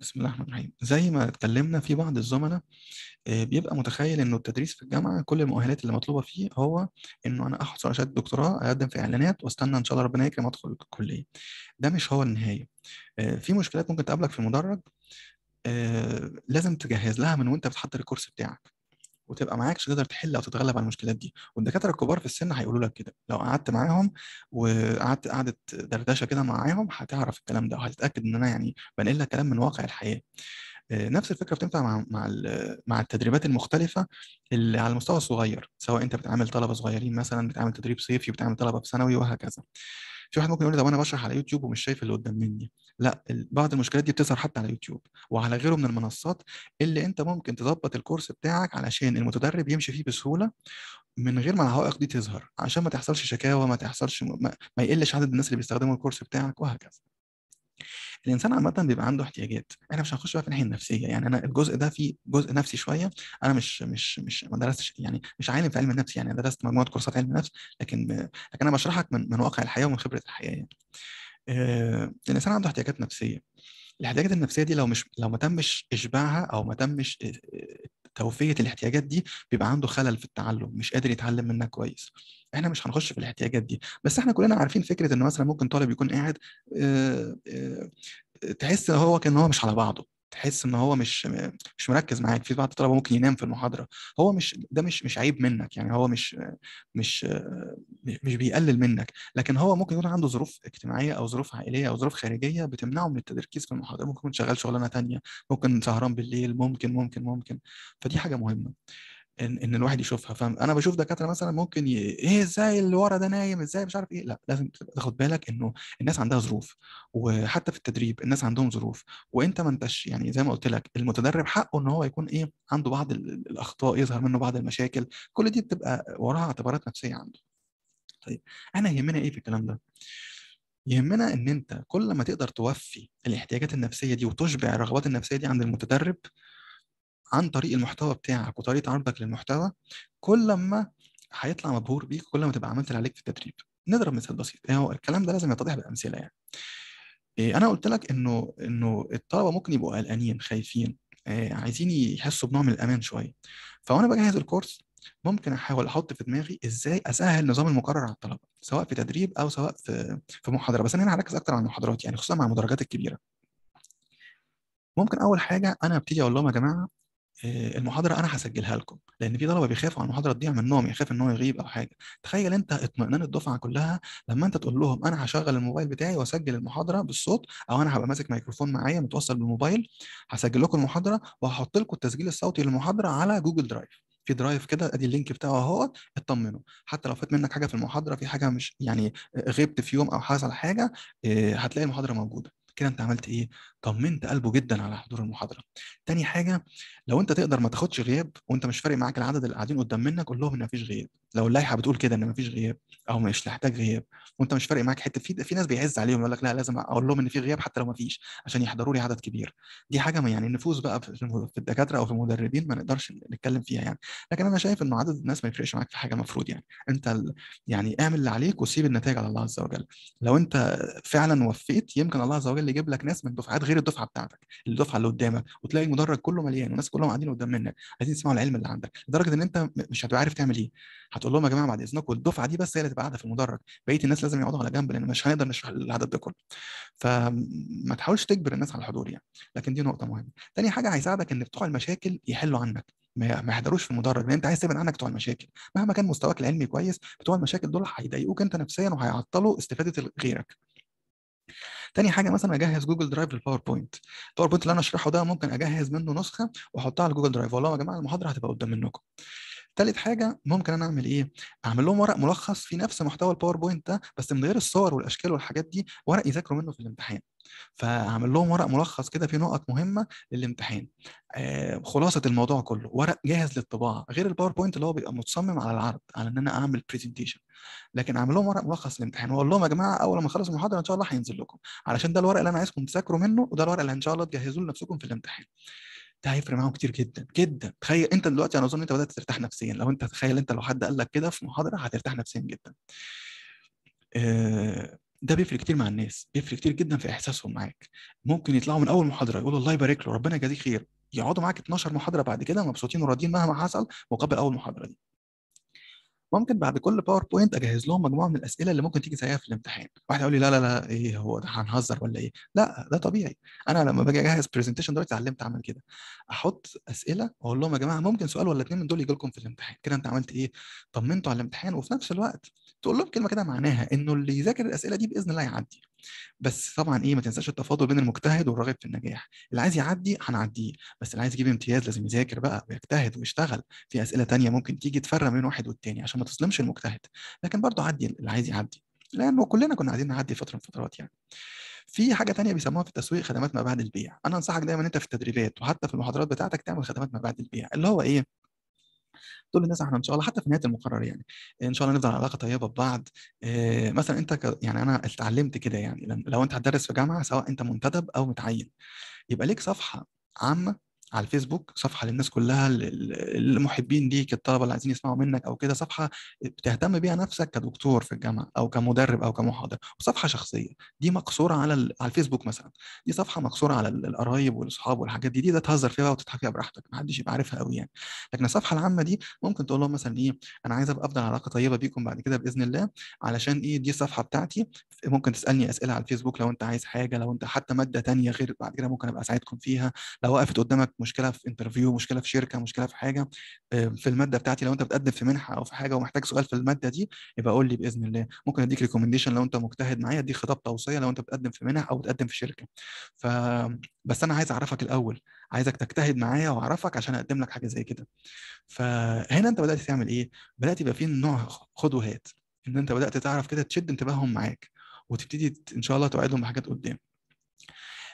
بسم الله الرحمن الرحيم زي ما اتكلمنا في بعض الزملاء آه، بيبقى متخيل انه التدريس في الجامعه كل المؤهلات اللي مطلوبه فيه هو انه انا احصل على شهاده دكتوراه اقدم في اعلانات واستنى ان شاء الله ربنا يكرم ادخل الكليه ده مش هو النهايه آه، في مشكلات ممكن تقابلك في المدرج آه، لازم تجهز لها من وانت بتحضر الكورس بتاعك وتبقى معاك عشان تقدر تحل او تتغلب على المشكلات دي والدكاتره الكبار في السن هيقولوا لك كده لو قعدت معاهم وقعدت قعده دردشه كده معاهم هتعرف الكلام ده وهتتاكد ان انا يعني بنقل لك كلام من واقع الحياه آه، نفس الفكره بتنفع مع مع مع التدريبات المختلفه اللي على المستوى الصغير سواء انت بتعامل طلبه صغيرين مثلا بتعامل تدريب صيفي بتعامل طلبه في ثانوي وهكذا في واحد ممكن يقول لي طب انا بشرح على يوتيوب ومش شايف اللي قدام مني لا بعض المشكلات دي بتظهر حتى على يوتيوب وعلى غيره من المنصات اللي انت ممكن تظبط الكورس بتاعك علشان المتدرب يمشي فيه بسهوله من غير ما العوائق دي تظهر عشان ما تحصلش شكاوى ما تحصلش ما, ما يقلش عدد الناس اللي بيستخدموا الكورس بتاعك وهكذا الانسان عامه بيبقى عنده احتياجات احنا مش هنخش بقى في الناحيه النفسيه يعني انا الجزء ده فيه جزء نفسي شويه انا مش مش مش ما درستش يعني مش عالم في علم النفس يعني درست مجموعه كورسات علم النفس لكن لكن انا بشرحك من من واقع الحياه ومن خبره الحياه يعني آه الانسان عنده احتياجات نفسيه الاحتياجات النفسيه دي لو مش لو ما تمش اشباعها او ما تمش توفيه الاحتياجات دي بيبقى عنده خلل في التعلم مش قادر يتعلم منها كويس احنا مش هنخش في الاحتياجات دي بس احنا كلنا عارفين فكره ان مثلا ممكن طالب يكون قاعد اه اه تحس هو كان هو مش على بعضه تحس ان هو مش مش مركز معاك في بعض الطلبه ممكن ينام في المحاضره هو مش ده مش مش عيب منك يعني هو مش مش مش بيقلل منك لكن هو ممكن يكون عنده ظروف اجتماعيه او ظروف عائليه او ظروف خارجيه بتمنعه من التركيز في المحاضره ممكن يكون شغال شغلانه ثانيه ممكن سهران بالليل ممكن ممكن ممكن فدي حاجه مهمه ان ان الواحد يشوفها فانا بشوف دكاتره مثلا ممكن ي... ايه ازاي اللي ورا ده نايم ازاي مش عارف ايه لا لازم تاخد بالك انه الناس عندها ظروف وحتى في التدريب الناس عندهم ظروف وانت ما انتش يعني زي ما قلت لك المتدرب حقه ان هو يكون ايه عنده بعض الاخطاء يظهر منه بعض المشاكل كل دي بتبقى وراها اعتبارات نفسيه عنده طيب انا يهمنا ايه في الكلام ده يهمنا ان انت كل ما تقدر توفي الاحتياجات النفسيه دي وتشبع الرغبات النفسيه دي عند المتدرب عن طريق المحتوى بتاعك وطريقه عرضك للمحتوى كل ما هيطلع مبهور بيك كل ما تبقى عملت اللي عليك في التدريب نضرب مثال بسيط يعني هو الكلام ده لازم يتضح بالامثله يعني إيه، انا قلت لك انه انه الطلبه ممكن يبقوا قلقانين خايفين آه، عايزين يحسوا بنوع من الامان شويه فانا بجهز الكورس ممكن احاول احط في دماغي ازاي اسهل نظام المقرر على الطلبه سواء في تدريب او سواء في في محاضره بس انا هنا هركز اكتر على المحاضرات يعني خصوصا مع المدرجات الكبيره ممكن اول حاجه انا ابتدي اقول لهم يا جماعه آه، المحاضره انا هسجلها لكم لان في طلبه بيخافوا على المحاضره تضيع منهم يخاف ان هو يغيب او حاجه تخيل انت اطمئنان الدفعه كلها لما انت تقول لهم انا هشغل الموبايل بتاعي واسجل المحاضره بالصوت او انا هبقى ماسك ميكروفون معايا متوصل بالموبايل هسجل لكم المحاضره وهحط لكم التسجيل الصوتي للمحاضره على جوجل درايف في درايف كده ادي اللينك بتاعه اهو اطمنوا حتى لو فات منك حاجه في المحاضره في حاجه مش يعني غبت في يوم او حصل حاجه آه، هتلاقي المحاضره موجوده كده انت عملت ايه طمنت قلبه جدا على حضور المحاضره تاني حاجه لو انت تقدر ما تاخدش غياب وانت مش فارق معاك العدد اللي قاعدين قدام منك قول لهم ان مفيش غياب لو اللائحه بتقول كده ان مفيش غياب او مش محتاج غياب وانت مش فارق معاك حته في في ناس بيعز عليهم يقول لك لا لازم اقول لهم ان في غياب حتى لو مفيش عشان يحضروا لي عدد كبير دي حاجه يعني النفوذ بقى في الدكاتره او في المدربين ما نقدرش نتكلم فيها يعني لكن انا شايف انه عدد الناس ما يفرقش معاك في حاجه المفروض يعني انت يعني اعمل اللي عليك وسيب النتائج على الله عز وجل لو انت فعلا وفيت يمكن الله عز وجل يجيب لك ناس من دفعات غير الدفعه بتاعتك الدفعه اللي قدامك وتلاقي المدرج كله مليان وناس كلهم قاعدين قدام منك عايزين يسمعوا العلم اللي عندك لدرجه ان انت مش هتبقى عارف تعمل ايه هتقول لهم يا جماعه بعد اذنكم الدفعه دي بس هي اللي تبقى قاعده في المدرج بقيه الناس لازم يقعدوا على جنب لان مش هنقدر نشرح العدد ده كله فما تحاولش تجبر الناس على الحضور يعني لكن دي نقطه مهمه تاني حاجه هيساعدك ان بتوع المشاكل يحلوا عنك ما يحضروش في المدرج لان انت عايز تبعد عنك بتوع المشاكل مهما كان مستواك العلمي كويس بتوع المشاكل دول هيضايقوك انت نفسيا وهيعطلوا استفاده غيرك تاني حاجه مثلا اجهز جوجل درايف للباوربوينت الباوربوينت اللي انا اشرحه ده ممكن اجهز منه نسخه واحطها على جوجل درايف والله يا جماعه المحاضره هتبقى قدام منكم تالت حاجه ممكن انا اعمل ايه اعمل لهم ورق ملخص في نفس محتوى الباوربوينت ده بس من غير الصور والاشكال والحاجات دي ورق يذاكروا منه في الامتحان فاعمل لهم ورق ملخص كده فيه نقط مهمه للامتحان آه خلاصه الموضوع كله ورق جاهز للطباعه غير الباوربوينت اللي هو بيبقى متصمم على العرض على ان انا اعمل برزنتيشن لكن اعمل لهم ورق ملخص للامتحان واقول لهم يا جماعه اول ما اخلص المحاضره ان شاء الله هينزل لكم علشان ده الورق اللي انا عايزكم تذاكروا منه وده الورق اللي ان شاء الله تجهزوه لنفسكم في الامتحان ده هيفرق معاهم كتير جدا جدا تخيل انت دلوقتي انا اظن انت بدات ترتاح نفسيا لو انت تخيل انت لو حد قال لك كده في محاضره هترتاح نفسيا جدا آه، ده بيفرق كتير مع الناس بيفرق كتير جدا في احساسهم معاك ممكن يطلعوا من اول محاضره يقولوا الله يبارك له ربنا يجازيه خير يقعدوا معاك 12 محاضره بعد كده مبسوطين وراضيين مهما حصل مقابل اول محاضره دي ممكن بعد كل باوربوينت اجهز لهم مجموعه من الاسئله اللي ممكن تيجي زيها في الامتحان واحد يقول لي لا لا لا ايه هو ده هنهزر ولا ايه لا ده طبيعي انا لما باجي اجهز برزنتيشن دلوقتي اتعلمت اعمل كده احط اسئله واقول لهم يا جماعه ممكن سؤال ولا اتنين من دول يجي لكم في الامتحان كده انت عملت ايه طمنتوا على الامتحان وفي نفس الوقت تقول لهم كلمه كده معناها انه اللي يذاكر الاسئله دي باذن الله يعدي بس طبعا ايه ما تنساش التفاضل بين المجتهد والراغب في النجاح اللي عايز يعدي هنعديه بس اللي عايز يجيب امتياز لازم يذاكر بقى ويجتهد ويشتغل في اسئله تانية ممكن تيجي تفرق بين واحد والتاني عشان ما تظلمش المجتهد لكن برضه عدي اللي عايز يعدي لانه كلنا كنا عايزين نعدي فتره من فترات يعني في حاجه تانية بيسموها في التسويق خدمات ما بعد البيع انا انصحك دايما انت في التدريبات وحتى في المحاضرات بتاعتك تعمل خدمات ما بعد البيع اللي هو ايه تقول للناس احنا ان شاء الله حتى في نهايه المقرر يعني ان شاء الله نفضل علاقه طيبه ببعض إيه مثلا انت ك... يعني انا اتعلمت كده يعني لو انت هتدرس في جامعه سواء انت منتدب او متعين يبقى ليك صفحه عامه على الفيسبوك صفحه للناس كلها المحبين ليك الطلبه اللي عايزين يسمعوا منك او كده صفحه بتهتم بيها نفسك كدكتور في الجامعه او كمدرب او كمحاضر وصفحه شخصيه دي مقصوره على على الفيسبوك مثلا دي صفحه مقصوره على القرايب والاصحاب والحاجات دي دي ده تهزر فيها وتضحك فيها براحتك محدش يبقى عارفها قوي يعني لكن الصفحه العامه دي ممكن تقول لهم مثلا ايه انا عايز ابقى افضل علاقه طيبه بيكم بعد كده باذن الله علشان ايه دي الصفحه بتاعتي ممكن تسالني اسئله على الفيسبوك لو انت عايز حاجه لو انت حتى ماده تانية غير بعد كده ممكن ابقى اساعدكم فيها لو وقفت قدامك مشكله في انترفيو مشكله في شركه مشكله في حاجه آه، في الماده بتاعتي لو انت بتقدم في منحه او في حاجه ومحتاج سؤال في الماده دي يبقى قول لي باذن الله ممكن اديك ريكومنديشن لو انت مجتهد معايا اديك خطاب توصيه لو انت بتقدم في منح او بتقدم في شركه ف بس انا عايز اعرفك الاول عايزك تجتهد معايا واعرفك عشان اقدم لك حاجه زي كده فهنا انت بدات تعمل ايه بدات يبقى في نوع خد ان انت بدات تعرف كده تشد انتباههم معاك وتبتدي ان شاء الله توعدهم بحاجات قدام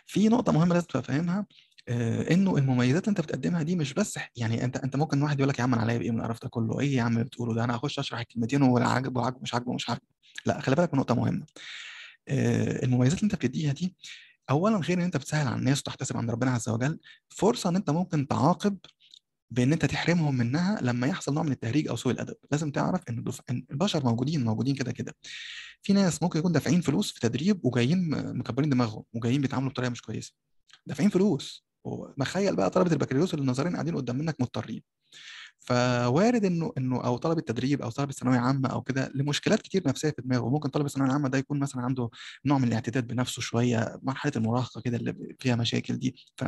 في نقطه مهمه لازم تبقى فاهمها آه، انه المميزات اللي انت بتقدمها دي مش بس يعني انت انت ممكن واحد يقول لك يا عم انا عليا بايه من القرف ده كله ايه يا عم بتقوله ده انا هخش اشرح الكلمتين ولا عاجبه عاجبه مش عاجبه مش عاجبه لا خلي بالك من نقطه مهمه آه، المميزات اللي انت بتديها دي اولا غير ان انت بتسهل على الناس وتحتسب عند ربنا عز وجل فرصه ان انت ممكن تعاقب بان انت تحرمهم منها لما يحصل نوع من التهريج او سوء الادب لازم تعرف ان, البشر موجودين موجودين كده كده في ناس ممكن يكون دافعين فلوس في تدريب وجايين مكبرين دماغهم وجايين بيتعاملوا بطريقه مش كويسه دافعين فلوس ومخيل بقى طلبه البكالوريوس اللي نظرين قاعدين قدام منك مضطرين فوارد انه انه او طلب التدريب او طلب الثانويه عامه او كده لمشكلات كتير نفسيه في دماغه ممكن طلب الثانويه العامه ده يكون مثلا عنده نوع من الاعتداد بنفسه شويه مرحله المراهقه كده اللي فيها مشاكل دي ف...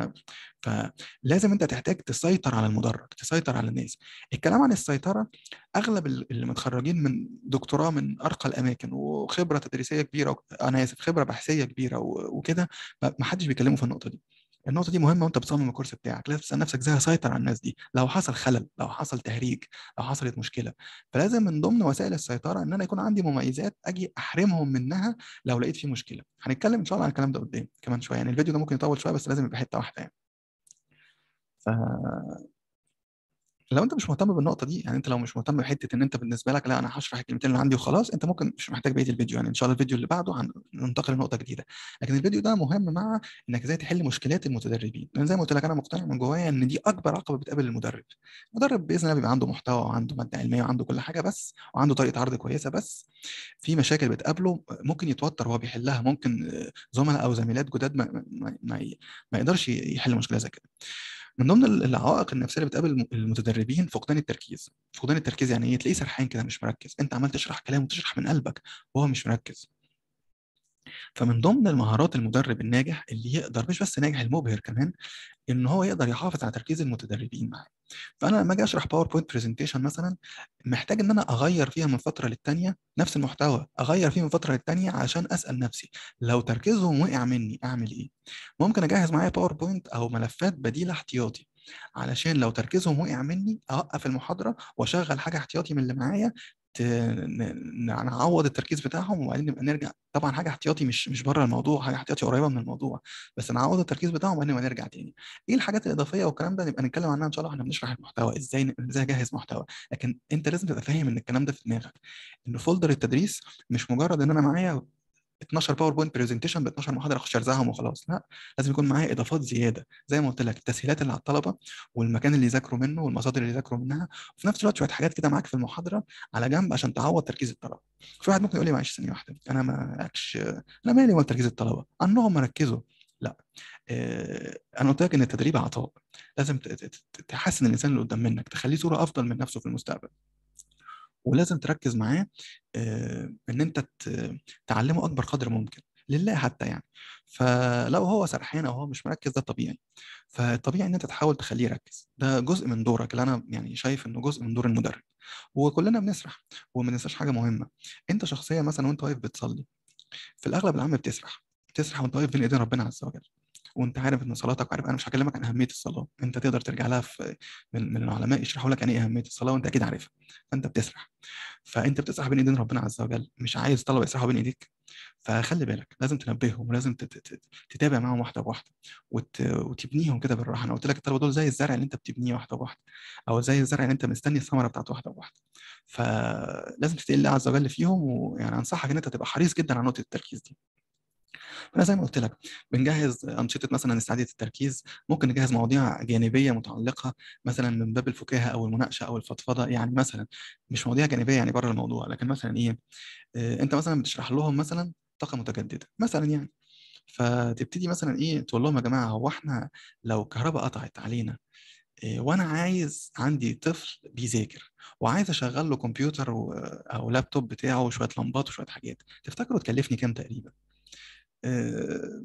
فلازم انت تحتاج تسيطر على المدرج تسيطر على الناس الكلام عن السيطره اغلب اللي متخرجين من دكتوراه من ارقى الاماكن وخبره تدريسيه كبيره انا اسف خبره بحثيه كبيره وكده ما حدش بيكلمه في النقطه دي النقطه دي مهمه وانت بتصمم الكورس بتاعك لازم تسال نفسك ازاي هسيطر على الناس دي لو حصل خلل لو حصل تهريج لو حصلت مشكله فلازم من ضمن وسائل السيطره ان انا يكون عندي مميزات اجي احرمهم منها لو لقيت في مشكله هنتكلم ان شاء الله عن الكلام ده قدام كمان شويه يعني الفيديو ده ممكن يطول شويه بس لازم يبقى حته واحده يعني ف... لو انت مش مهتم بالنقطه دي يعني انت لو مش مهتم بحته ان انت بالنسبه لك لا انا هشرح الكلمتين اللي عندي وخلاص انت ممكن مش محتاج بقيه الفيديو يعني ان شاء الله الفيديو اللي بعده هننتقل لنقطه جديده لكن الفيديو ده مهم مع انك ازاي تحل مشكلات المتدربين لان زي ما قلت لك انا مقتنع من جوايا ان دي اكبر عقبه بتقابل المدرب المدرب باذن الله بيبقى عنده محتوى وعنده ماده علميه وعنده كل حاجه بس وعنده طريقه عرض كويسه بس في مشاكل بتقابله ممكن يتوتر وهو بيحلها ممكن آه، زملاء او زميلات جداد ما, ما, ما, ما يقدرش يحل مشكله زي كده من ضمن العوائق النفسيه اللي بتقابل المتدربين فقدان التركيز فقدان التركيز يعني ايه تلاقيه سرحان كده مش مركز انت عمال تشرح كلام وتشرح من قلبك وهو مش مركز فمن ضمن المهارات المدرب الناجح اللي يقدر مش بس ناجح المبهر كمان ان هو يقدر يحافظ على تركيز المتدربين معاه فانا لما اجي اشرح باوربوينت برزنتيشن مثلا محتاج ان انا اغير فيها من فتره للتانيه نفس المحتوى اغير فيه من فتره للتانيه عشان اسال نفسي لو تركيزهم وقع مني اعمل ايه ممكن اجهز معايا باوربوينت او ملفات بديله احتياطي علشان لو تركيزهم وقع مني اوقف المحاضره واشغل حاجه احتياطي من اللي معايا نعوض التركيز بتاعهم وبعدين نبقى نرجع طبعا حاجه احتياطي مش مش بره الموضوع حاجه احتياطي قريبه من الموضوع بس نعوض التركيز بتاعهم وبعدين نبقى نرجع تاني ايه الحاجات الاضافيه والكلام ده نبقى نتكلم عنها ان شاء الله احنا بنشرح المحتوى ازاي ازاي اجهز محتوى لكن انت لازم تبقى فاهم ان الكلام ده في دماغك ان فولدر التدريس مش مجرد ان انا معايا 12 باوربوينت برزنتيشن ب 12 محاضره اخش ارزعهم وخلاص لا لازم يكون معايا اضافات زياده زي ما قلت لك التسهيلات اللي على الطلبه والمكان اللي يذاكروا منه والمصادر اللي يذاكروا منها وفي نفس الوقت شويه حاجات كده معاك في المحاضره على جنب عشان تعوض تركيز الطلبه في واحد ممكن يقول لي معلش ثانيه واحده انا ما أكش... انا مالي ولا تركيز الطلبه انهم ركزوا لا آه، انا قلت لك ان التدريب عطاء لازم تحسن الانسان اللي قدام منك تخليه صوره افضل من نفسه في المستقبل ولازم تركز معاه آه، ان انت تعلمه اكبر قدر ممكن لله حتى يعني فلو هو سرحان او هو مش مركز ده طبيعي فالطبيعي ان انت تحاول تخليه يركز ده جزء من دورك اللي انا يعني شايف انه جزء من دور المدرب وكلنا بنسرح وما ننساش حاجه مهمه انت شخصيه مثلا وانت واقف بتصلي في الاغلب العام بتسرح بتسرح وانت واقف بين ايدين ربنا عز وجل وانت عارف ان صلاتك عارف انا مش هكلمك عن اهميه الصلاه انت تقدر ترجع لها في من, من العلماء يشرحوا لك يعني ايه اهميه الصلاه وانت اكيد عارفها فانت بتسرح فانت بتسرح بين ايدين ربنا عز وجل مش عايز طلبه يسرحوا بين ايديك فخلي بالك لازم تنبههم ولازم تتابع معاهم واحده بواحده وت... وتبنيهم كده بالراحه انا قلت لك الطلبه دول زي الزرع اللي انت بتبنيه واحده بواحده او زي الزرع اللي انت مستني الثمره بتاعته واحده بواحده فلازم تتقي الله عز وجل فيهم ويعني انصحك ان انت تبقى حريص جدا على نقطه التركيز دي فانا زي ما قلت لك بنجهز انشطه مثلا استعاده التركيز ممكن نجهز مواضيع جانبيه متعلقه مثلا من باب الفكاهه او المناقشه او الفضفضه يعني مثلا مش مواضيع جانبيه يعني بره الموضوع لكن مثلا ايه آه، انت مثلا بتشرح لهم مثلا طاقه متجدده مثلا يعني فتبتدي مثلا ايه تقول لهم يا جماعه هو احنا لو الكهرباء قطعت علينا آه، وانا عايز عندي طفل بيذاكر وعايز اشغل له كمبيوتر آه، او لابتوب بتاعه وشويه لمبات وشويه حاجات تفتكروا تكلفني كام تقريبا آه،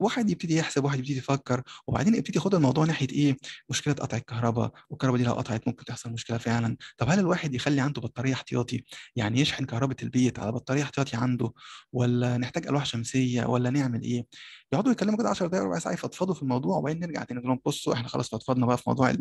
واحد يبتدي يحسب واحد يبتدي يفكر وبعدين يبتدي ياخد الموضوع ناحيه ايه مشكله قطع الكهرباء والكهرباء دي لو قطعت ممكن تحصل مشكله فعلا طب هل الواحد يخلي عنده بطاريه احتياطي يعني يشحن كهرباء البيت على بطاريه احتياطي عنده ولا نحتاج الواح شمسيه ولا نعمل ايه يقعدوا يتكلموا كده 10 دقايق ربع ساعه يفضفضوا في الموضوع وبعدين نرجع تاني نقول لهم بصوا احنا خلاص فضفضنا بقى في موضوع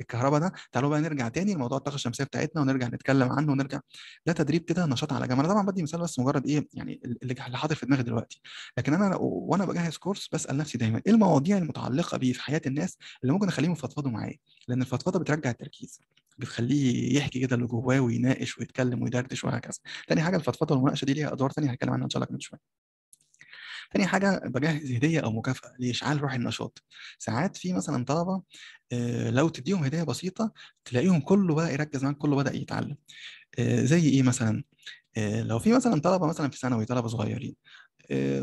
الكهرباء ده تعالوا بقى نرجع تاني لموضوع الطاقه الشمسيه بتاعتنا ونرجع نتكلم عنه ونرجع ده تدريب كده نشاط على جمع انا طبعا بدي مثال بس مجرد ايه يعني اللي حاضر في دماغي دلوقتي لكن انا وانا بجهز كورس بسال نفسي دايما ايه المواضيع المتعلقه بيه في حياه الناس اللي ممكن اخليهم يفضفضوا معايا لان الفضفضه بترجع التركيز بتخليه يحكي كده اللي جواه ويناقش ويتكلم ويدردش وهكذا تاني حاجه الفضفضه والمناقشه دي ليها ادوار تانية هنتكلم عنها ان شاء الله من شويه تاني حاجه بجهز هديه او مكافاه لاشعال روح النشاط ساعات في مثلا طلبه آه، لو تديهم هديه بسيطه تلاقيهم كله بدا يركز معاك كله بدا يتعلم آه، زي ايه مثلا آه، لو في مثلا طلبه مثلا في ثانوي طلبه صغيرين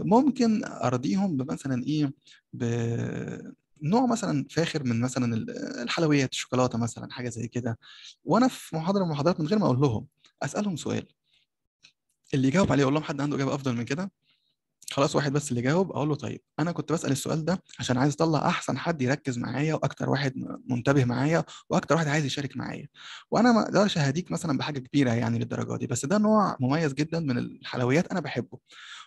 ممكن ارضيهم بمثلا ايه ب نوع مثلا فاخر من مثلا الحلويات الشوكولاته مثلا حاجه زي كده وانا في محاضره من المحاضرات من غير ما اقول لهم اسالهم سؤال اللي يجاوب عليه اقول لهم حد عنده اجابه افضل من كده خلاص واحد بس اللي جاوب اقول له طيب انا كنت بسال السؤال ده عشان عايز اطلع احسن حد يركز معايا واكتر واحد منتبه معايا واكتر واحد عايز يشارك معايا وانا ما اقدرش اهديك مثلا بحاجه كبيره يعني للدرجه دي بس ده نوع مميز جدا من الحلويات انا بحبه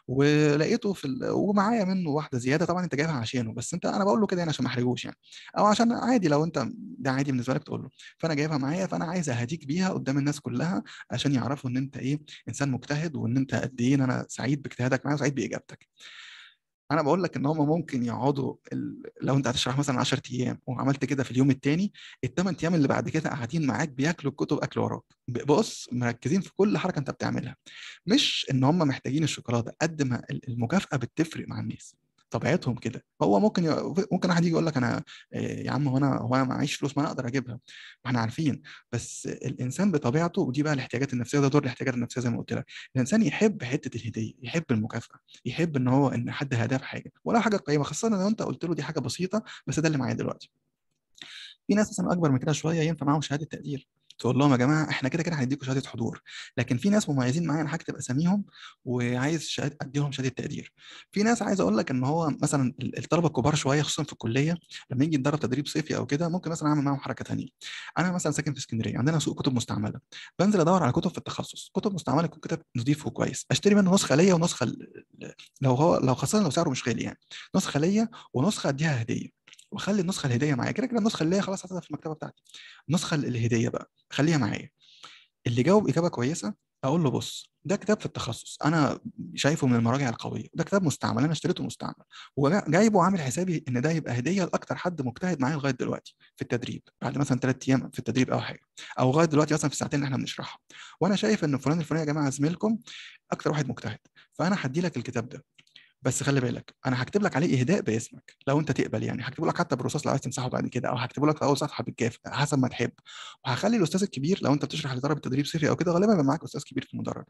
ولقيته في ال... ومعايا منه واحده زياده طبعا انت جايبها عشانه بس انت انا بقول له كده يعني عشان ما احرجوش يعني او عشان عادي لو انت ده عادي بالنسبه لك تقول له فانا جايبها معايا فانا عايز اهديك بيها قدام الناس كلها عشان يعرفوا ان انت ايه انسان مجتهد وان انت قد ايه انا سعيد باجتهادك معايا وسعيد باجابتك حضرتك انا بقول لك ان هم ممكن يقعدوا ال... لو انت هتشرح مثلا 10 ايام وعملت كده في اليوم الثاني الثمان ايام اللي بعد كده قاعدين معاك بياكلوا الكتب اكل وراك بص مركزين في كل حركه انت بتعملها مش ان هم محتاجين الشوكولاته قد ما المكافاه بتفرق مع الناس طبيعتهم كده هو ممكن ممكن واحد يجي يقول لك انا آه، يا عم هو انا هو انا معيش فلوس ما انا اقدر اجيبها ما احنا عارفين بس الانسان بطبيعته ودي بقى الاحتياجات النفسيه ده دور الاحتياجات النفسيه زي ما قلت لك الانسان يحب حته الهديه يحب المكافاه يحب ان هو ان حد هداه بحاجه ولا حاجه قيمه خاصه لو انت قلت له دي حاجه بسيطه بس ده اللي معايا دلوقتي في ناس مثلا اكبر من كده شويه ينفع معاهم شهاده تقدير تقول لهم يا جماعه احنا كده كده هنديكم شهاده حضور لكن في ناس مميزين معايا انا هكتب اساميهم وعايز اديهم شهاده تقدير في ناس عايز اقول لك ان هو مثلا الطلبه الكبار شويه خصوصا في الكليه لما نيجي ندرب تدريب صيفي او كده ممكن مثلا اعمل معاهم حركه ثانيه انا مثلا ساكن في اسكندريه عندنا سوق كتب مستعمله بنزل ادور على كتب في التخصص كتب مستعمله يكون كتاب نظيف وكويس اشتري منه نسخه ليا ونسخه لو هو لو خاصه لو سعره مش غالي يعني نسخه ليا ونسخه اديها هديه واخلي النسخه الهديه معايا كده كده النسخه اللي هي خلاص هتبقى في المكتبه بتاعتي النسخه الهديه بقى خليها معايا اللي جاوب اجابه كويسه اقول له بص ده كتاب في التخصص انا شايفه من المراجع القويه ده كتاب مستعمل انا اشتريته مستعمل وجايبه وعامل حسابي ان ده يبقى هديه لاكتر حد مجتهد معايا لغايه دلوقتي في التدريب بعد مثلا ثلاث ايام في التدريب او حاجه او لغايه دلوقتي مثلا في الساعتين اللي احنا بنشرحها وانا شايف ان فلان الفلاني يا جماعه زميلكم اكتر واحد مجتهد فانا هدي لك الكتاب ده بس خلي بالك انا هكتب لك عليه اهداء باسمك لو انت تقبل يعني هكتبه لك حتى بالرصاص لو عايز تمسحه بعد كده او هكتبه لك في اول صفحه بالجاف حسب ما تحب وهخلي الاستاذ الكبير لو انت بتشرح لطلبه تدريب صيفي او كده غالبا يبقى معاك استاذ كبير في المدرج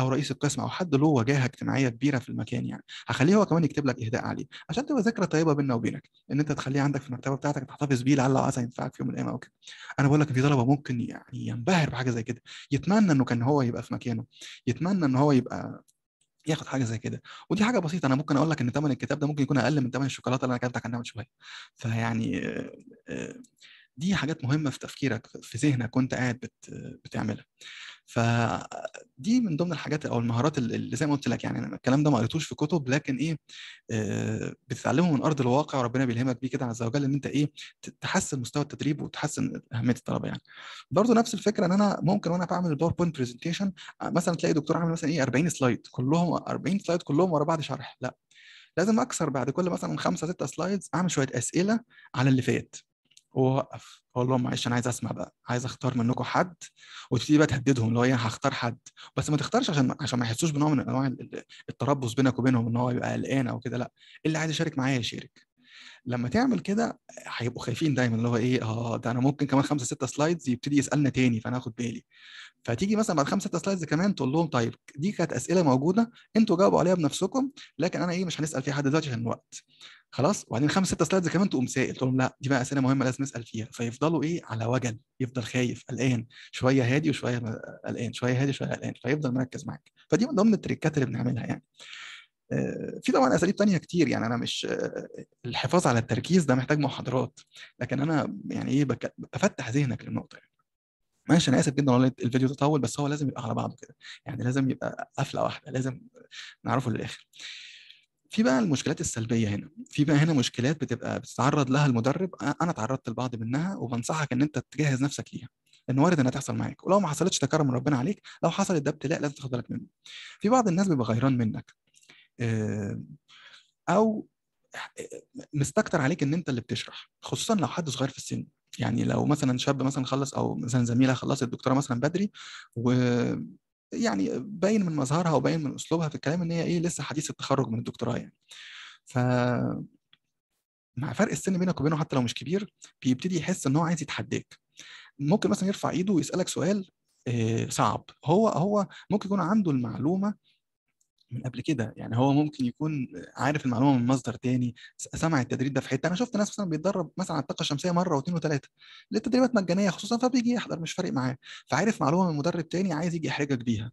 او رئيس القسم او حد له وجاهه اجتماعيه كبيره في المكان يعني هخليه هو كمان يكتب لك اهداء عليه عشان تبقى ذكرى طيبه بيننا وبينك ان انت تخليه عندك في المكتبه بتاعتك تحتفظ بيه لعل وعسى ينفعك في يوم من الايام او كده انا بقول لك في طلبه ممكن يعني ينبهر بحاجه زي كده يتمنى انه كان هو يبقى في مكانه يتمنى ان هو يبقى ياخد حاجه زي كده ودي حاجه بسيطه انا ممكن اقول لك ان ثمن الكتاب ده ممكن يكون اقل من ثمن الشوكولاته اللي انا كتبتك عنها من شويه فيعني آه، آه، دي حاجات مهمه في تفكيرك في ذهنك وانت قاعد بتعملها فدي من ضمن الحاجات او المهارات اللي زي ما قلت لك يعني الكلام ده ما قريتوش في كتب لكن ايه آه، بتتعلمه من ارض الواقع وربنا بيلهمك بيه كده عز وجل ان انت ايه تحسن مستوى التدريب وتحسن اهميه الطلبه يعني برضه نفس الفكره ان انا ممكن وانا بعمل الباوربوينت آه، برزنتيشن مثلا تلاقي دكتور عامل مثلا ايه 40 سلايد كلهم 40 سلايد كلهم ورا بعض شرح لا لازم اكسر بعد كل مثلا خمسه سته سلايدز اعمل شويه اسئله على اللي فات ووقف اقول لهم معلش انا عايز اسمع بقى عايز اختار منكم حد وتبتدي بقى تهددهم اللي هو يعني هختار حد بس ما تختارش عشان عشان ما يحسوش بنوع من انواع التربص بينك وبينهم ان هو يبقى قلقان او كده لا اللي عايز يشارك معايا يشارك لما تعمل كده هيبقوا خايفين دايما اللي هو ايه اه ده انا ممكن كمان خمسه سته سلايدز يبتدي يسالنا تاني فانا هاخد بالي فتيجي مثلا بعد خمسه سته سلايدز كمان تقول لهم طيب دي كانت اسئله موجوده انتوا جاوبوا عليها بنفسكم لكن انا ايه مش هنسال في حد دلوقتي عشان الوقت خلاص وبعدين خمس ست سلايدز كمان تقوم سائل تقول لهم لا دي بقى اسئله مهمه لازم نسال فيها فيفضلوا ايه على وجل يفضل خايف قلقان شويه هادي وشويه قلقان شويه هادي شويه قلقان فيفضل مركز معاك فدي من ضمن التريكات اللي بنعملها يعني آه، في طبعا اساليب تانية كتير يعني انا مش آه، الحفاظ على التركيز ده محتاج محاضرات لكن انا يعني ايه بفتح ذهنك للنقطه يعني. ماشي انا اسف جدا والله الفيديو تطول بس هو لازم يبقى على بعضه كده يعني لازم يبقى قفله واحده لازم نعرفه للاخر في بقى المشكلات السلبيه هنا في بقى هنا مشكلات بتبقى بتتعرض لها المدرب انا اتعرضت لبعض منها وبنصحك ان انت تجهز نفسك ليها لأن وارد انها تحصل معاك ولو ما حصلتش تكرم من ربنا عليك لو حصلت ده ابتلاء لازم تاخد بالك منه في بعض الناس بيبقى غيران منك آه، او مستكتر عليك ان انت اللي بتشرح خصوصا لو حد صغير في السن يعني لو مثلا شاب مثلا خلص او مثلا زميله خلصت الدكتوراه مثلا بدري و يعني باين من مظهرها وباين من اسلوبها في الكلام ان هي ايه لسه حديث التخرج من الدكتوراه يعني ف مع فرق السن بينك وبينه حتى لو مش كبير بيبتدي يحس ان هو عايز يتحداك ممكن مثلا يرفع ايده ويسالك سؤال آه، صعب هو هو ممكن يكون عنده المعلومه من قبل كده يعني هو ممكن يكون عارف المعلومه من مصدر تاني سمع التدريب ده في حته انا شفت ناس مثلا بيتدرب مثلا على الطاقه الشمسيه مره واثنين وثلاثه للتدريبات مجانيه خصوصا فبيجي يحضر مش فارق معاه فعارف معلومه من مدرب تاني عايز يجي يحرجك بيها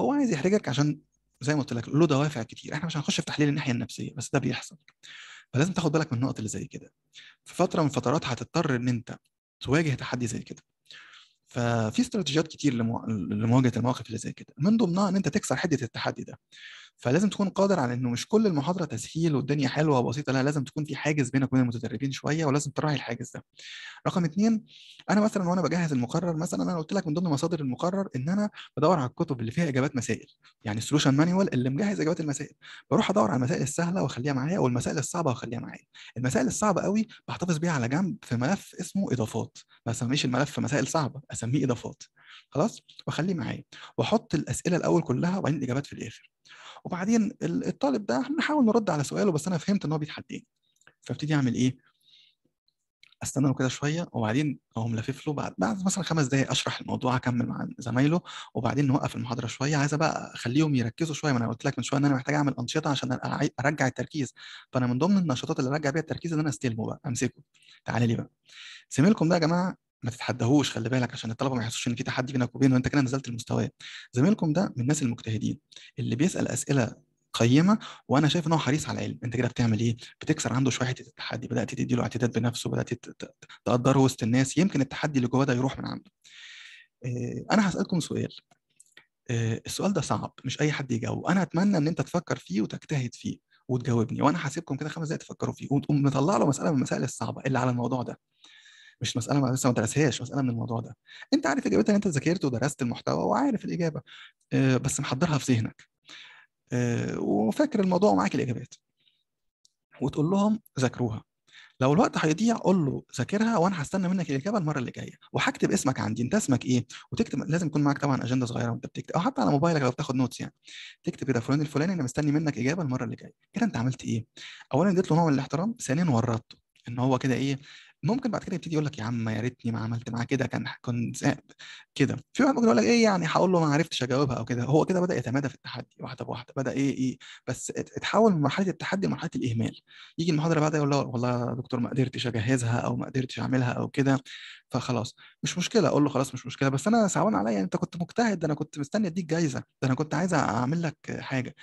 هو عايز يحرجك عشان زي ما قلت لك له دوافع كتير احنا مش هنخش في تحليل الناحيه النفسيه بس ده بيحصل فلازم تاخد بالك من النقط اللي زي كده في فتره من فترات هتضطر ان انت تواجه تحدي زي كده ففي استراتيجيات كتير لمواجهه المواقف اللي زي كده من ضمنها ان انت تكسر حده التحدي ده فلازم تكون قادر على انه مش كل المحاضره تسهيل والدنيا حلوه وبسيطه لا لازم تكون في حاجز بينك وبين المتدربين شويه ولازم تراعي الحاجز ده رقم اثنين انا مثلا وانا بجهز المقرر مثلا انا قلت لك من ضمن مصادر المقرر ان انا بدور على الكتب اللي فيها اجابات مسائل يعني السولوشن مانيوال اللي مجهز اجابات المسائل بروح ادور على المسائل السهله واخليها معايا والمسائل الصعبه واخليها معايا المسائل الصعبه قوي بحتفظ بيها على جنب في ملف اسمه اضافات ما اسميش الملف مسائل صعبه اسميه اضافات خلاص واخليه معايا واحط الاسئله الاول كلها وبعدين الاجابات في الاخر وبعدين الطالب ده هنحاول نرد على سؤاله بس انا فهمت ان هو بيتحداني فابتدي اعمل ايه؟ استنى له كده شويه وبعدين اقوم لافف له بعد بعد مثلا خمس دقائق اشرح الموضوع اكمل مع زمايله وبعدين نوقف المحاضره شويه عايز بقى اخليهم يركزوا شويه ما انا قلت لك من شويه ان انا محتاج اعمل انشطه عشان ارجع التركيز فانا من ضمن النشاطات اللي ارجع بيها التركيز ان انا استلمه بقى امسكه تعالى لي بقى لكم ده يا جماعه ما تتحدهوش خلي بالك عشان الطلبه ما يحسوش ان في تحدي بينك وبينه وانت كده نزلت المستوى زميلكم ده من الناس المجتهدين اللي بيسال اسئله قيمه وانا شايف ان هو حريص على العلم انت كده بتعمل ايه بتكسر عنده شويه حته التحدي بدات تدي له اعتداد بنفسه بدات تقدره وسط الناس يمكن التحدي اللي جواه ده يروح من عنده آه، انا هسالكم سؤال آه، السؤال ده صعب مش اي حد يجاوب انا اتمنى ان انت تفكر فيه وتجتهد فيه وتجاوبني وانا هسيبكم كده خمس دقايق تفكروا فيه وتقوم مطلع له مساله من المسائل الصعبه اللي على الموضوع ده مش مساله لسه ما درسهاش مساله من الموضوع ده انت عارف اجابتها ان انت ذاكرت ودرست المحتوى وعارف الاجابه آه، بس محضرها في ذهنك آه، وفاكر الموضوع ومعاك الاجابات وتقول لهم ذاكروها لو الوقت هيضيع قول له ذاكرها وانا هستنى منك الاجابه المره اللي جايه وهكتب اسمك عندي انت اسمك ايه وتكتب لازم يكون معاك طبعا اجنده صغيره وانت بتكتب او حتى على موبايلك لو بتاخد نوتس يعني تكتب كده فلان الفلاني انا مستني منك اجابه المره اللي جايه كده انت عملت ايه اولا اديت له نوع من الاحترام ثانيا ورطته ان هو كده ايه ممكن بعد كده يبتدي يقول لك يا عم يا ريتني ما عملت معاه كده كان كنت كده في واحد ممكن يقول لك ايه يعني هقول له ما عرفتش اجاوبها او كده هو كده بدا يتمادى في التحدي واحده بواحده بدا ايه ايه بس اتحول من مرحله التحدي لمرحله الاهمال يجي المحاضره بعدها يقول له والله يا دكتور ما قدرتش اجهزها او ما قدرتش اعملها او كده فخلاص مش مشكله اقول له خلاص مش مشكله بس انا صعبان عليا انت كنت مجتهد ده انا كنت مستني اديك جايزه ده انا كنت عايز اعمل لك حاجه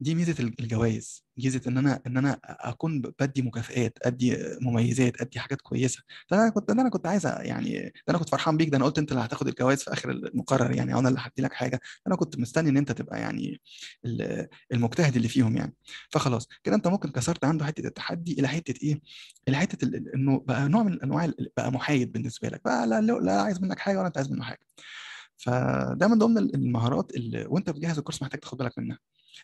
دي ميزه الجوائز ميزه ان انا ان انا اكون بدي مكافئات ادي مميزات ادي حاجات كويسه فانا كنت انا كنت عايز يعني ده انا كنت فرحان بيك ده انا قلت انت اللي هتاخد الجوائز في اخر المقرر يعني انا اللي هدي لك حاجه انا كنت مستني ان انت تبقى يعني المجتهد اللي فيهم يعني فخلاص كده انت ممكن كسرت عنده حته التحدي الى حته ايه الى حته انه بقى نوع من انواع بقى محايد بالنسبه لك بقى لا لا عايز منك حاجه ولا انت عايز منه حاجه فده من ضمن المهارات اللي وانت بتجهز الكورس محتاج تاخد بالك منها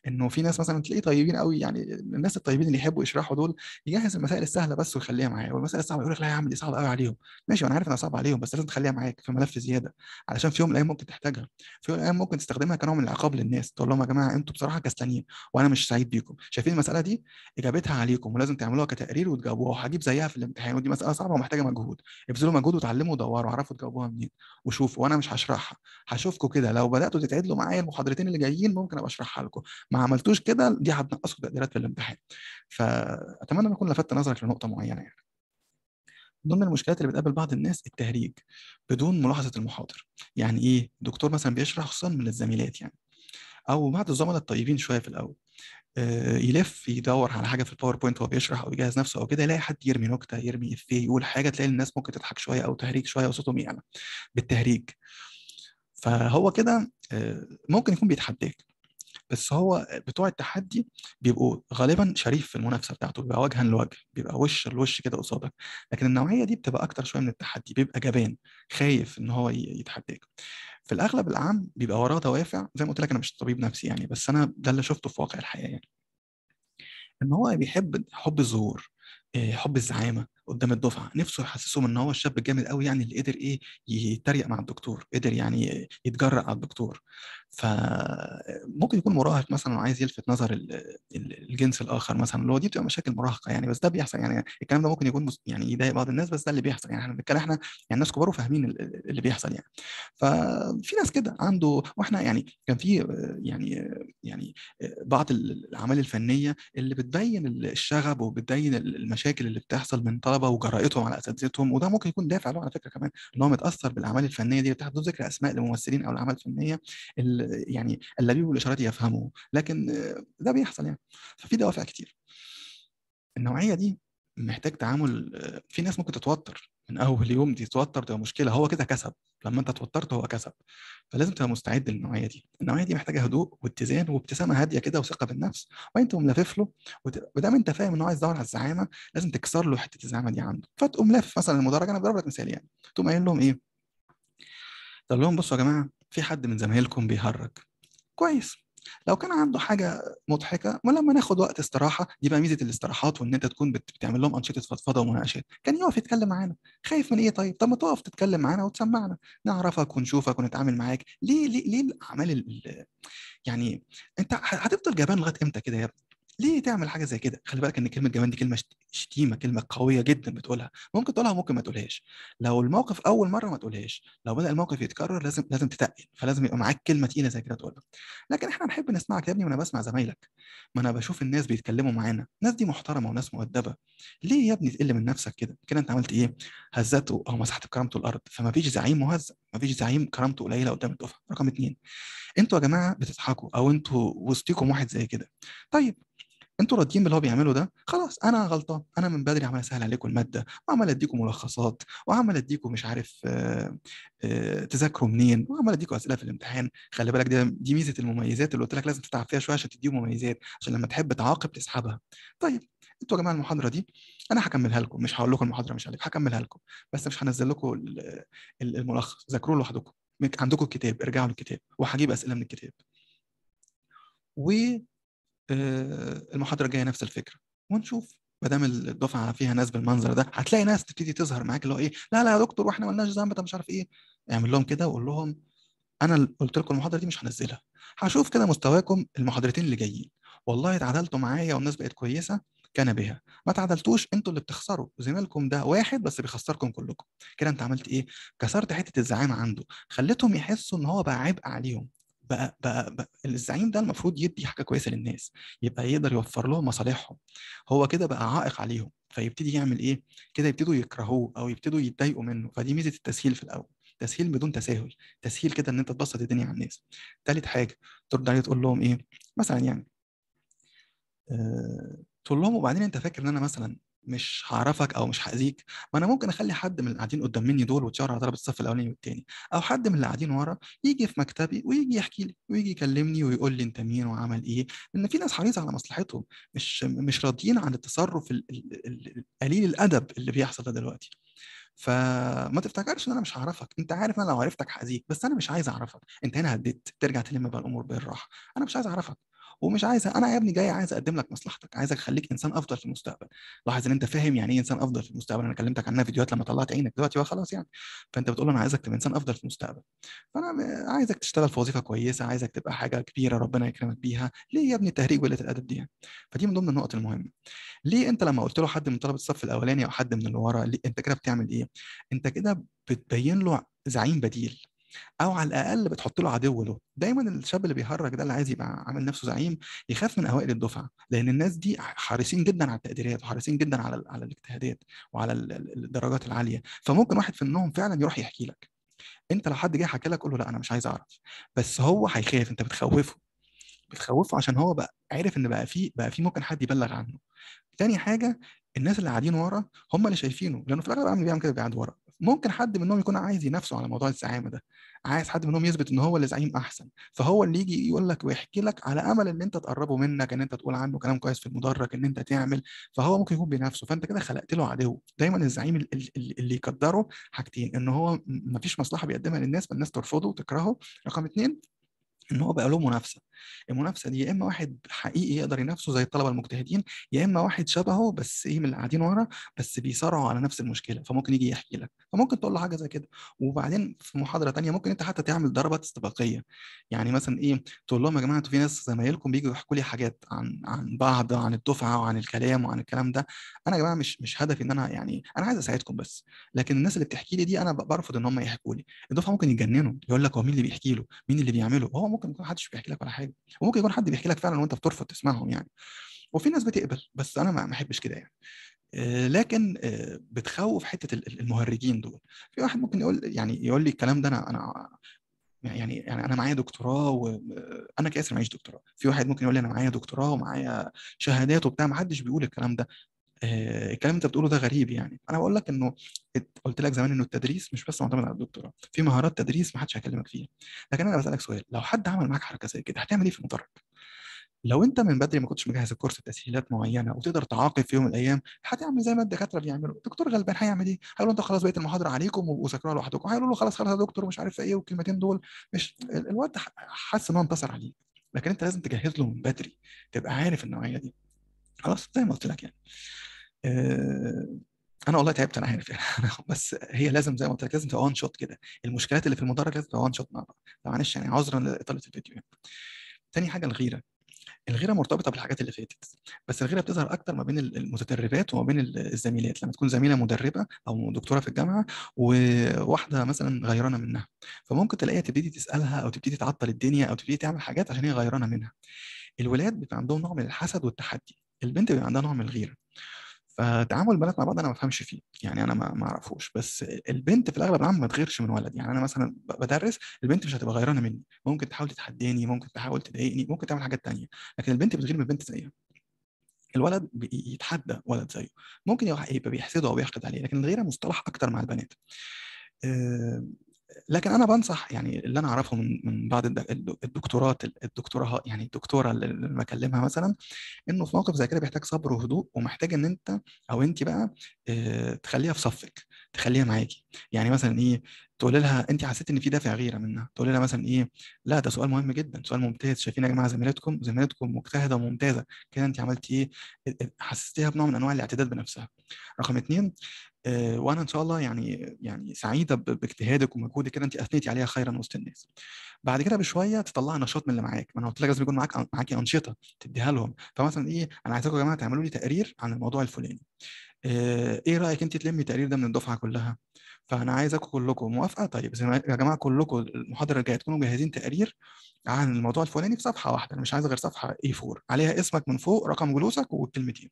انه في ناس مثلا تلاقيه طيبين قوي يعني الناس الطيبين اللي يحبوا يشرحوا دول يجهز المسائل السهله بس ويخليها معايا والمسائل الصعبه يقول لك لا يا عم دي صعبه قوي عليهم ماشي وانا عارف انها صعبه عليهم بس لازم تخليها معاك في ملف زياده علشان في يوم من الايام ممكن تحتاجها في يوم من الايام ممكن تستخدمها كنوع من العقاب للناس تقول لهم يا جماعه انتوا بصراحه كسلانين وانا مش سعيد بيكم شايفين المساله دي اجابتها عليكم ولازم تعملوها كتقرير وتجاوبوها وهجيب زيها في الامتحان ودي مساله صعبه ومحتاجه مجهود ابذلوا مجهود وتعلموا ودوروا وعرفوا تجاوبوها منين وشوفوا وانا مش هشرحها هشوفكم كده لو بداتوا تتعدلوا معايا المحاضرتين اللي جايين ممكن ابقى اشرحها لكم ما عملتوش كده دي هتنقصك تقديرات في الامتحان فاتمنى ان اكون لفتت نظرك لنقطه معينه يعني ضمن المشكلات اللي بتقابل بعض الناس التهريج بدون ملاحظه المحاضر يعني ايه دكتور مثلا بيشرح خصوصا من الزميلات يعني او بعض الزملاء الطيبين شويه في الاول آه، يلف يدور على حاجه في الباوربوينت وهو بيشرح او يجهز نفسه او كده يلاقي حد يرمي نكته يرمي افيه يقول حاجه تلاقي الناس ممكن تضحك شويه او تهريج شويه وصوتهم يعلى بالتهريج فهو كده آه، ممكن يكون بيتحداك بس هو بتوع التحدي بيبقوا غالبا شريف في المنافسه بتاعته بيبقى وجها لوجه بيبقى وش لوش كده قصادك لكن النوعيه دي بتبقى اكتر شويه من التحدي بيبقى جبان خايف ان هو يتحداك في الاغلب العام بيبقى وراه دوافع زي ما قلت لك انا مش طبيب نفسي يعني بس انا ده اللي شفته في واقع الحياه يعني ان هو بيحب حب الظهور آه، حب الزعامه قدام الدفعه نفسه يحسسهم ان هو الشاب الجامد قوي يعني اللي قدر ايه يتريق مع الدكتور قدر يعني يتجرأ على الدكتور فممكن يكون مراهق مثلا وعايز يلفت نظر الجنس الاخر مثلا اللي هو دي بتبقى مشاكل مراهقه يعني بس ده بيحصل يعني الكلام ده ممكن يكون يعني يضايق بعض الناس بس ده اللي بيحصل يعني احنا بنتكلم احنا يعني ناس كبار وفاهمين اللي بيحصل يعني ففي ناس كده عنده واحنا يعني كان في يعني يعني بعض الاعمال الفنيه اللي بتبين الشغب وبتبين المشاكل المشاكل اللي بتحصل من طلبه وجرائتهم على اساتذتهم وده ممكن يكون دافع له على فكره كمان ان هو متاثر بالاعمال الفنيه دي تحت ذكر اسماء لممثلين او الاعمال الفنيه يعني اللبيب والاشارات يفهمه لكن ده بيحصل يعني ففي دوافع كتير النوعيه دي محتاج تعامل في ناس ممكن تتوتر من اول يوم دي تتوتر تبقى مشكله هو كده كسب لما انت توترت هو كسب فلازم تبقى مستعد للنوعيه دي النوعيه دي محتاجه هدوء واتزان وابتسامه هاديه كده وثقه بالنفس وانت ملفف له ودام انت فاهم ان هو عايز يدور على الزعامه لازم تكسر له حته الزعامه دي عنده فتقوم لف مثلا المدرج انا بضرب لك مثال يعني تقوم قايل لهم ايه؟ تقول لهم بصوا يا جماعه في حد من زمايلكم بيهرج كويس لو كان عنده حاجه مضحكه ولما ناخد وقت استراحه دي بقى ميزه الاستراحات وان انت تكون بتعمل لهم انشطه فضفضه ومناقشات كان يقف يتكلم معانا خايف من ايه طيب طب ما تقف تتكلم معانا وتسمعنا نعرفك ونشوفك ونتعامل معاك ليه ليه ليه الاعمال يعني انت هتفضل جبان لغايه امتى كده يا ابني ليه تعمل حاجه زي كده خلي بالك ان كلمه جمال دي كلمه شتيمه كلمه قويه جدا بتقولها ممكن تقولها ممكن ما تقولهاش لو الموقف اول مره ما تقولهاش لو بدا الموقف يتكرر لازم لازم تتقل فلازم يبقى معاك كلمه تقيله زي كده تقولها لكن احنا بنحب نسمعك يا ابني وانا بسمع زمايلك ما انا بشوف الناس بيتكلموا معانا الناس دي محترمه وناس مؤدبه ليه يا ابني تقل من نفسك كده كده انت عملت ايه هزته او مسحت بكرامته الارض فما فيش زعيم مهزأ ما فيش زعيم كرامته قليله قدام الدفعه رقم اثنين انتوا يا جماعه بتضحكوا او انتوا وسطيكم واحد زي كده طيب انتوا راضيين باللي هو بيعمله ده خلاص انا غلطان انا من بدري عمال اسهل عليكم الماده وعمال اديكم ملخصات وعمال اديكم مش عارف آه، آه، تذاكروا منين وعمال اديكم اسئله في الامتحان خلي بالك دي دي ميزه المميزات اللي قلت لك لازم تتعب فيها شويه عشان تديهم مميزات عشان لما تحب تعاقب تسحبها طيب انتوا يا جماعه المحاضره دي انا هكملها لكم مش هقول لكم المحاضره مش عليكم هكملها لكم بس مش هنزل لكم الملخص ذاكروه لوحدكم عندكم الكتاب ارجعوا للكتاب وهجيب اسئله من الكتاب و آه، المحاضره الجايه نفس الفكره ونشوف ما دام الدفعه فيها ناس بالمنظر ده هتلاقي ناس تبتدي تظهر معاك اللي هو ايه لا لا يا دكتور واحنا مالناش ذنب انت مش عارف ايه اعمل لهم كده وقول لهم انا قلت لكم المحاضره دي مش هنزلها هشوف كده مستواكم المحاضرتين اللي جايين والله اتعدلتوا معايا والناس بقت كويسه كان بها ما تعدلتوش انتوا اللي بتخسروا زميلكم ده واحد بس بيخسركم كلكم كده انت عملت ايه كسرت حته الزعامه عنده خليتهم يحسوا ان هو بقى عبء عليهم بقى, بقى, بقى الزعيم ده المفروض يدي حاجه كويسه للناس يبقى يقدر يوفر لهم مصالحهم هو كده بقى عائق عليهم فيبتدي يعمل ايه كده يبتدوا يكرهوه او يبتدوا يتضايقوا منه فدي ميزه التسهيل في الاول تسهيل بدون تساهل تسهيل كده ان انت تبسط الدنيا على الناس ثالث حاجه ترد عليه تقول لهم ايه مثلا يعني أه... تقول لهم وبعدين انت فاكر ان انا مثلا مش هعرفك او مش هاذيك ما انا ممكن اخلي حد من اللي قاعدين قدام مني دول واتشاور على طلبه الصف الاولاني والثاني او حد من اللي قاعدين ورا يجي في مكتبي ويجي يحكي لي ويجي يكلمني ويقول لي انت مين وعمل ايه لان في ناس حريصه على مصلحتهم مش مش راضيين عن التصرف القليل الادب اللي بيحصل ده دلوقتي فما تفتكرش ان انا مش هعرفك انت عارف انا لو عرفتك هاذيك بس انا مش عايز اعرفك انت هنا هديت ترجع تلم بقى الامور بالراحه انا مش عايز اعرفك ومش عايز انا يا ابني جاي عايز اقدم لك مصلحتك عايزك خليك انسان افضل في المستقبل لاحظ ان انت فاهم يعني ايه انسان افضل في المستقبل انا كلمتك عنها فيديوهات لما طلعت عينك دلوقتي وخلاص يعني فانت بتقول انا عايزك تبقى انسان افضل في المستقبل فانا عايزك تشتغل في وظيفه كويسه عايزك تبقى حاجه كبيره ربنا يكرمك بيها ليه يا ابني التهريج وقله الادب دي يعني؟ فدي من ضمن النقط المهمه ليه انت لما قلت له حد من طلبه الصف الاولاني او حد من اللي ورا انت كده بتعمل ايه انت كده بتبين له زعيم بديل او على الاقل بتحط له عدو له دايما الشاب اللي بيهرج ده اللي عايز يبقى عامل نفسه زعيم يخاف من اوائل الدفعه لان الناس دي حريصين جدا على التقديرات وحريصين جدا على على الاجتهادات وعلى الدرجات العاليه فممكن واحد في النوم فعلا يروح يحكي لك انت لو حد جه حكى لك قول له لا انا مش عايز اعرف بس هو هيخاف انت بتخوفه بتخوفه عشان هو بقى عارف ان بقى في بقى في ممكن حد يبلغ عنه تاني حاجه الناس اللي قاعدين ورا هم اللي شايفينه لانه في الاغلب عامل بيعمل كده بيقعد ورا ممكن حد منهم يكون عايز ينافسه على موضوع الزعامه ده عايز حد منهم يثبت ان هو اللي زعيم احسن فهو اللي يجي يقول لك ويحكي لك على امل ان انت تقربه منك ان انت تقول عنه كلام كويس في المدرج ان انت تعمل فهو ممكن يكون بينافسه فانت كده خلقت له عدو دايما الزعيم اللي يقدره حاجتين ان هو ما فيش مصلحه بيقدمها للناس فالناس ترفضه وتكرهه رقم اتنين ان هو بقى له منافسه المنافسه دي يا اما واحد حقيقي يقدر ينافسه زي الطلبه المجتهدين يا اما واحد شبهه بس ايه من اللي قاعدين ورا بس بيصارعوا على نفس المشكله فممكن يجي يحكي لك فممكن تقول له حاجه زي كده وبعدين في محاضره تانية ممكن انت حتى تعمل ضربات استباقيه يعني مثلا ايه تقول لهم يا جماعه انتوا في ناس زمايلكم بييجوا يحكوا لي حاجات عن عن بعض عن الدفعه وعن الكلام وعن الكلام ده انا يا جماعه مش مش هدفي ان انا يعني انا عايز اساعدكم بس لكن الناس اللي بتحكي لي دي انا برفض ان هم يحكوا لي الدفعه ممكن يتجننوا يقول لك هو مين اللي بيحكي له مين اللي بيعمله هو ممكن يكون حدش بيحكي لك ولا حاجه وممكن يكون حد بيحكي لك فعلا وانت بترفض تسمعهم يعني وفي ناس بتقبل بس انا ما احبش كده يعني آه، لكن آه، بتخوف حته المهرجين دول في واحد ممكن يقول يعني يقول لي الكلام ده انا انا يعني يعني, يعني انا معايا دكتوراه وانا آه، كاسر معيش دكتوراه في واحد ممكن يقول لي انا معايا دكتوراه ومعايا شهادات وبتاع ما حدش بيقول الكلام ده الكلام انت بتقوله ده غريب يعني انا بقول لك انه قلت لك زمان انه التدريس مش بس معتمد على الدكتوراه في مهارات تدريس ما حدش هيكلمك فيها لكن انا بسالك سؤال لو حد عمل معاك حركه زي كده هتعمل ايه في المدرج لو انت من بدري ما كنتش مجهز الكورس بتسهيلات معينه وتقدر تعاقب في يوم من الايام هتعمل زي ما الدكاتره بيعملوا الدكتور غلبان هيعمل ايه؟ هيقول انت خلاص بقيت المحاضره عليكم وذاكروها لوحدكم هيقولوا له خلاص خلاص يا دكتور مش عارف ايه والكلمتين دول مش الواد حاسس ان هو انتصر عليه لكن انت لازم تجهز له من بدري تبقى عارف النوعيه دي خلاص زي ما قلت لك يعني اه انا والله تعبت انا عارف يعني بس هي لازم زي ما قلت لك لازم تبقى شوت كده المشكلات اللي في المدرج لازم تبقى وان شوت مع بعض معلش يعني عذرا لاطاله الفيديو يعني. تاني حاجه الغيره الغيره مرتبطه بالحاجات اللي فاتت بس الغيره بتظهر اكتر ما بين المتدربات وما بين الزميلات لما تكون زميله مدربه او دكتوره في الجامعه وواحده مثلا غيرانه منها فممكن تلاقيها تبتدي تسالها او تبتدي تعطل الدنيا او تبتدي تعمل حاجات عشان هي غيرانه منها الولاد بيبقى عندهم نوع من الحسد والتحدي البنت بيبقى عندها نوع من الغيره فتعامل البنات مع بعض انا ما بفهمش فيه يعني انا ما اعرفوش بس البنت في الاغلب العام ما تغيرش من ولد يعني انا مثلا بدرس البنت مش هتبقى غيرانه مني ممكن تحاول تتحداني ممكن تحاول تضايقني ممكن تعمل حاجات تانية لكن البنت بتغير من بنت زيها الولد بيتحدى ولد زيه ممكن يبقى بيحسده او بيحقد عليه لكن الغيره مصطلح اكتر مع البنات آه، لكن انا بنصح يعني اللي انا اعرفه من من بعض الدكتورات الدكتوره يعني الدكتوره اللي بكلمها مثلا انه في موقف زي كده بيحتاج صبر وهدوء ومحتاج ان انت او انت بقى آه، تخليها في صفك تخليها معاكي يعني مثلا ايه تقول لها انت حسيت ان في دافع غيره منها تقول لها مثلا ايه لا ده سؤال مهم جدا سؤال ممتاز شايفين يا جماعه زميلتكم زميلتكم مجتهده وممتازه كده انت عملتي ايه حسستيها بنوع من انواع الاعتداد بنفسها رقم اتنين آه، وانا ان شاء الله يعني يعني سعيده باجتهادك ومجهودك كده انت اثنيتي عليها خيرا وسط الناس. بعد كده بشويه تطلعي نشاط من اللي معاك، ما انا قلت لك لازم يكون معاك معاكي انشطه تديها لهم، فمثلا ايه انا عايزكم يا جماعه تعملوا لي تقرير عن الموضوع الفلاني. آه، ايه رايك انت تلمي التقرير ده من الدفعه كلها؟ فانا عايزكم كلكم موافقه طيب يا جماعه كلكم المحاضره الجايه تكونوا مجهزين تقرير عن الموضوع الفلاني في صفحه واحده انا مش عايز غير صفحه A4 عليها اسمك من فوق رقم جلوسك وكلمتين.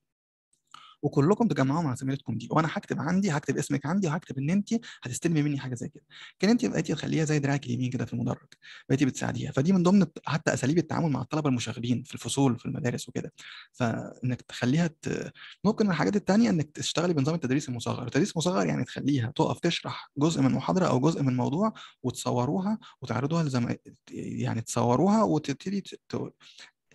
وكلكم تجمعوا مع زميلتكم دي وانا هكتب عندي هكتب اسمك عندي وهكتب ان انت هتستلمي مني حاجه زي كده كان انت بقيتي تخليها زي دراعك اليمين كده في المدرج بقيتي بتساعديها فدي من ضمن حتى اساليب التعامل مع الطلبه المشاغبين في الفصول في المدارس وكده فانك تخليها ت... ممكن الحاجات الثانيه انك تشتغلي بنظام التدريس المصغر التدريس المصغر يعني تخليها تقف تشرح جزء من محاضره او جزء من موضوع وتصوروها وتعرضوها لزم... يعني تصوروها وتبتدي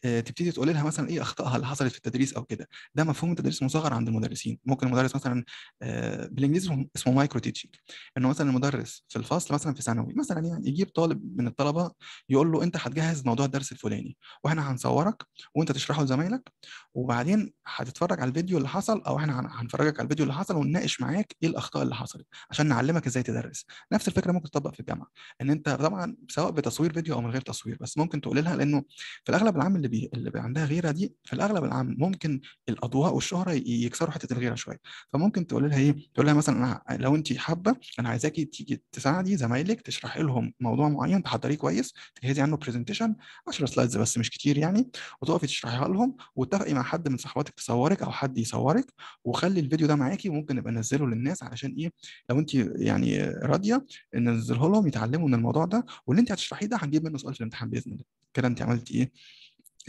آه، تبتدي تقول لها مثلا ايه اخطائها اللي حصلت في التدريس او كده ده مفهوم التدريس مصغر عند المدرسين ممكن المدرس مثلا آه، بالانجليزي اسمه مايكرو تيتشنج انه مثلا المدرس في الفصل مثلا في ثانوي مثلا يعني يجيب طالب من الطلبه يقول له انت هتجهز موضوع الدرس الفلاني واحنا هنصورك وانت تشرحه لزمايلك وبعدين هتتفرج على الفيديو اللي حصل او احنا هنفرجك على الفيديو اللي حصل ونناقش معاك ايه الاخطاء اللي حصلت عشان نعلمك ازاي تدرس نفس الفكره ممكن تطبق في الجامعه ان انت طبعا سواء بتصوير فيديو او من غير تصوير بس ممكن تقول لها لانه في الاغلب العام اللي بي... اللي عندها غيره دي في الاغلب العام ممكن الاضواء والشهره يكسروا حته الغيره شويه فممكن تقول لها ايه تقول لها مثلا انا لو انت حابه انا عايزاكي تيجي تساعدي زمايلك تشرحي لهم موضوع معين تحضريه كويس تجهزي عنه برزنتيشن 10 سلايدز بس مش كتير يعني وتقفي تشرحيها لهم واتفقي مع حد من صحباتك تصورك او حد يصورك وخلي الفيديو ده معاكي وممكن نبقى ننزله للناس علشان ايه لو انت يعني راضيه ننزله لهم يتعلموا من الموضوع ده واللي انت هتشرحيه ده هنجيب منه سؤال في الامتحان باذن الله كده انت عملتي ايه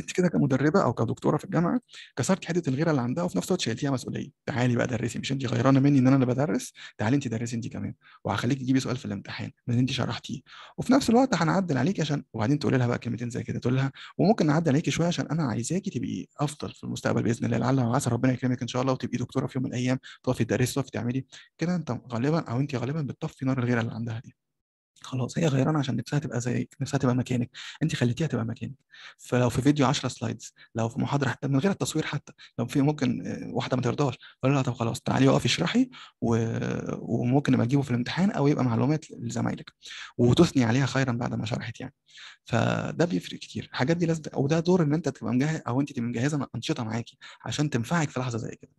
انت كده كمدربه او كدكتوره في الجامعه كسرت حته الغيره اللي عندها وفي نفس الوقت شيلتيها مسؤوليه تعالي بقى درسي مش انت غيرانه مني ان انا اللي بدرس تعالي انت درسي انت كمان وهخليك تجيبي سؤال في الامتحان لان انت شرحتيه وفي نفس الوقت هنعدل عليكي عشان وبعدين تقولي لها بقى كلمتين زي كده تقول لها وممكن نعدل عليكي شويه عشان انا عايزاكي تبقي افضل في المستقبل باذن الله لعل وعسى ربنا يكرمك ان شاء الله وتبقي دكتوره في يوم من الايام تقفي تدرسي تقفي تعملي كده انت غالبا او انت غالبا بتطفي نار الغيره اللي عندها دي خلاص هي غيرانه عشان نفسها تبقى زيك نفسها تبقى مكانك انت خليتيها تبقى مكانك فلو في فيديو 10 سلايدز لو في محاضره من غير التصوير حتى لو في ممكن آه، واحده ما ترضاش اقول لها طب خلاص تعالي اقفي اشرحي و... وممكن نبقى تجيبه في الامتحان او يبقى معلومات لزمايلك وتثني عليها خيرا بعد ما شرحت يعني فده بيفرق كتير الحاجات دي لازم او ده دور ان انت تبقى مجهز او انت تبقى مجهزه انشطه معاكي عشان تنفعك في لحظه زي كده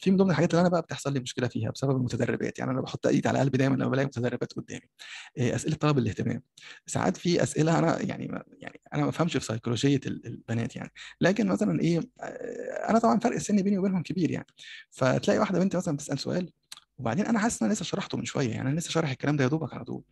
في من ضمن الحاجات اللي انا بقى بتحصل لي مشكله فيها بسبب المتدربات يعني انا بحط ايدي على قلبي دايما لما بلاقي متدربات قدامي آه، اسئله طلب الاهتمام ساعات في اسئله انا يعني يعني انا ما بفهمش في سيكولوجيه البنات يعني لكن مثلا ايه آه، انا طبعا فرق السن بيني وبينهم كبير يعني فتلاقي واحده بنت مثلا بتسال سؤال وبعدين انا حاسس ان انا لسه شرحته من شويه يعني انا لسه شارح الكلام ده يا دوبك على طول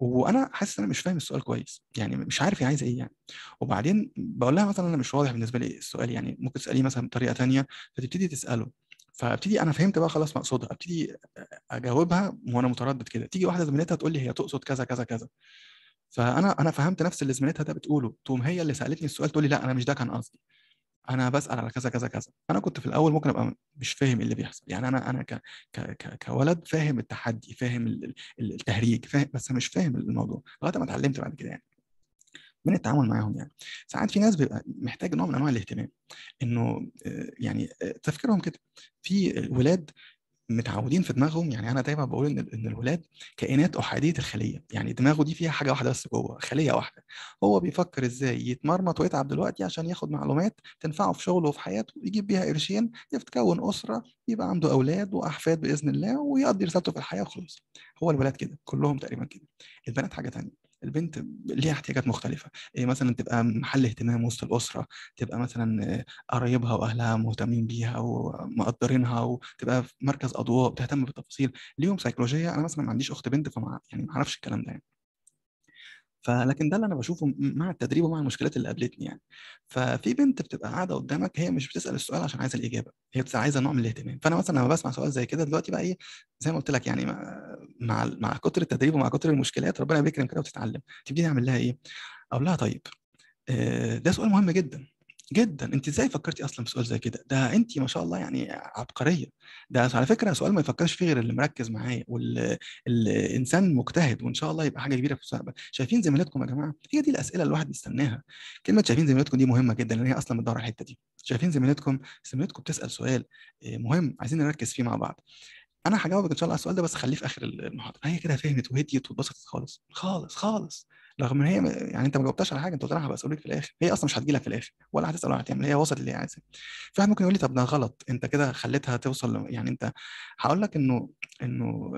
وانا حاسس ان انا مش فاهم السؤال كويس يعني مش عارف هي عايزه ايه يعني وبعدين بقول لها مثلا انا مش واضح بالنسبه لي السؤال يعني ممكن تساليه مثلا بطريقه ثانيه فتبتدي تساله فابتدي انا فهمت بقى خلاص مقصودها ابتدي اجاوبها وانا متردد كده تيجي واحده زميلتها تقول لي هي تقصد كذا كذا كذا فانا انا فهمت نفس اللي زميلتها ده بتقوله تقوم هي اللي سالتني السؤال تقول لي لا انا مش ده كان قصدي انا بسال على كذا كذا كذا انا كنت في الاول ممكن ابقى مش فاهم إيه اللي بيحصل يعني انا انا ك... ك... ك... كولد فاهم التحدي فاهم التهريج فاهم بس مش فاهم الموضوع لغايه ما اتعلمت بعد كده يعني من التعامل معاهم يعني ساعات في ناس بيبقى محتاج نوع من انواع الاهتمام انه آه، يعني آه، تفكيرهم كده في ولاد متعودين في دماغهم يعني انا دايما بقول ان ان الولاد كائنات احاديه الخليه يعني دماغه دي فيها حاجه واحده بس جوه خليه واحده هو بيفكر ازاي يتمرمط ويتعب دلوقتي عشان ياخد معلومات تنفعه في شغله وفي حياته يجيب بيها قرشين يتكون اسره يبقى عنده اولاد واحفاد باذن الله ويقضي رسالته في الحياه وخلاص هو الولاد كده كلهم تقريبا كده البنات حاجه ثانيه البنت ليها احتياجات مختلفه إيه مثلا تبقى محل اهتمام وسط الاسره تبقى مثلا آه، قرايبها واهلها مهتمين بيها ومقدرينها وتبقى في مركز اضواء بتهتم بالتفاصيل ليهم سيكولوجيه انا مثلا ما عنديش اخت بنت فما يعني ما اعرفش الكلام ده يعني. فلكن ده اللي انا بشوفه مع التدريب ومع المشكلات اللي قابلتني يعني ففي بنت بتبقى قاعده قدامك هي مش بتسال السؤال عشان عايزه الاجابه هي بتبقى عايزه نوع من الاهتمام فانا مثلا لما بسمع سؤال زي كده دلوقتي بقى ايه زي ما قلت لك يعني مع مع كتر التدريب ومع كتر المشكلات ربنا بيكرم كده وتتعلم تبتدي تعمل لها ايه اقول لها طيب آه، ده سؤال مهم جدا جدا انت ازاي فكرتي اصلا في سؤال زي كده ده انت ما شاء الله يعني عبقريه ده على فكره سؤال ما يفكرش فيه غير اللي مركز معايا والانسان مجتهد وان شاء الله يبقى حاجه كبيره في المستقبل شايفين زميلاتكم يا جماعه هي دي الاسئله الواحد بيستناها كلمه شايفين زميلاتكم دي مهمه جدا لان هي اصلا بتدور على الحته دي شايفين زميلاتكم زميلاتكم بتسال سؤال آه، مهم عايزين نركز فيه مع بعض انا هجاوبك ان شاء الله على السؤال ده بس خليه في اخر المحاضره هي كده فهمت وهديت وبسطت خالص خالص خالص رغم ان هي يعني انت ما جاوبتهاش على حاجه انت قلت لها هبقى في الاخر هي اصلا مش هتجي لك في الاخر ولا هتسال ولا هتعمل هي وصلت اللي هي عايزاه في واحد ممكن يقول لي طب ده غلط انت كده خليتها توصل يعني انت هقول لك انه انه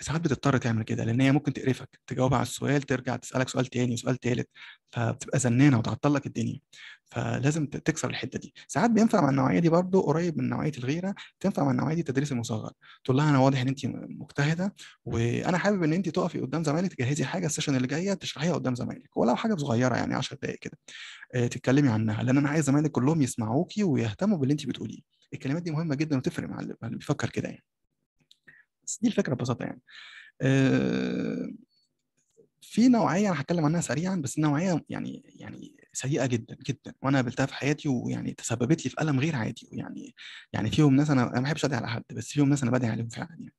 ساعات بتضطر تعمل كده لان هي ممكن تقرفك تجاوب على السؤال ترجع تسالك سؤال تاني وسؤال تالت فبتبقى زنانه وتعطل لك الدنيا فلازم تكسر الحته دي ساعات بينفع مع النوعيه دي برضو قريب من نوعيه الغيره تنفع مع النوعيه دي التدريس المصغر تقول لها انا واضح ان انت مجتهده وانا حابب ان انت تقفي قدام زمايلك تجهزي حاجه السيشن اللي جايه تشرحيها قدام زمايلك ولو حاجه صغيره يعني 10 دقائق كده آه، تتكلمي عنها لان انا عايز زمايلك كلهم يسمعوكي ويهتموا باللي انت بتقوليه الكلمات دي مهمه جدا وتفرق مع اللي بيفكر كده يعني بس دي الفكره ببساطه يعني آه، في نوعيه انا هتكلم عنها سريعا بس النوعيه يعني يعني سيئه جدا جدا وانا قابلتها في حياتي ويعني تسببت لي في الم غير عادي ويعني يعني فيهم ناس انا ما بحبش ادعي على حد بس فيهم ناس انا بدعي عليهم فعلا يعني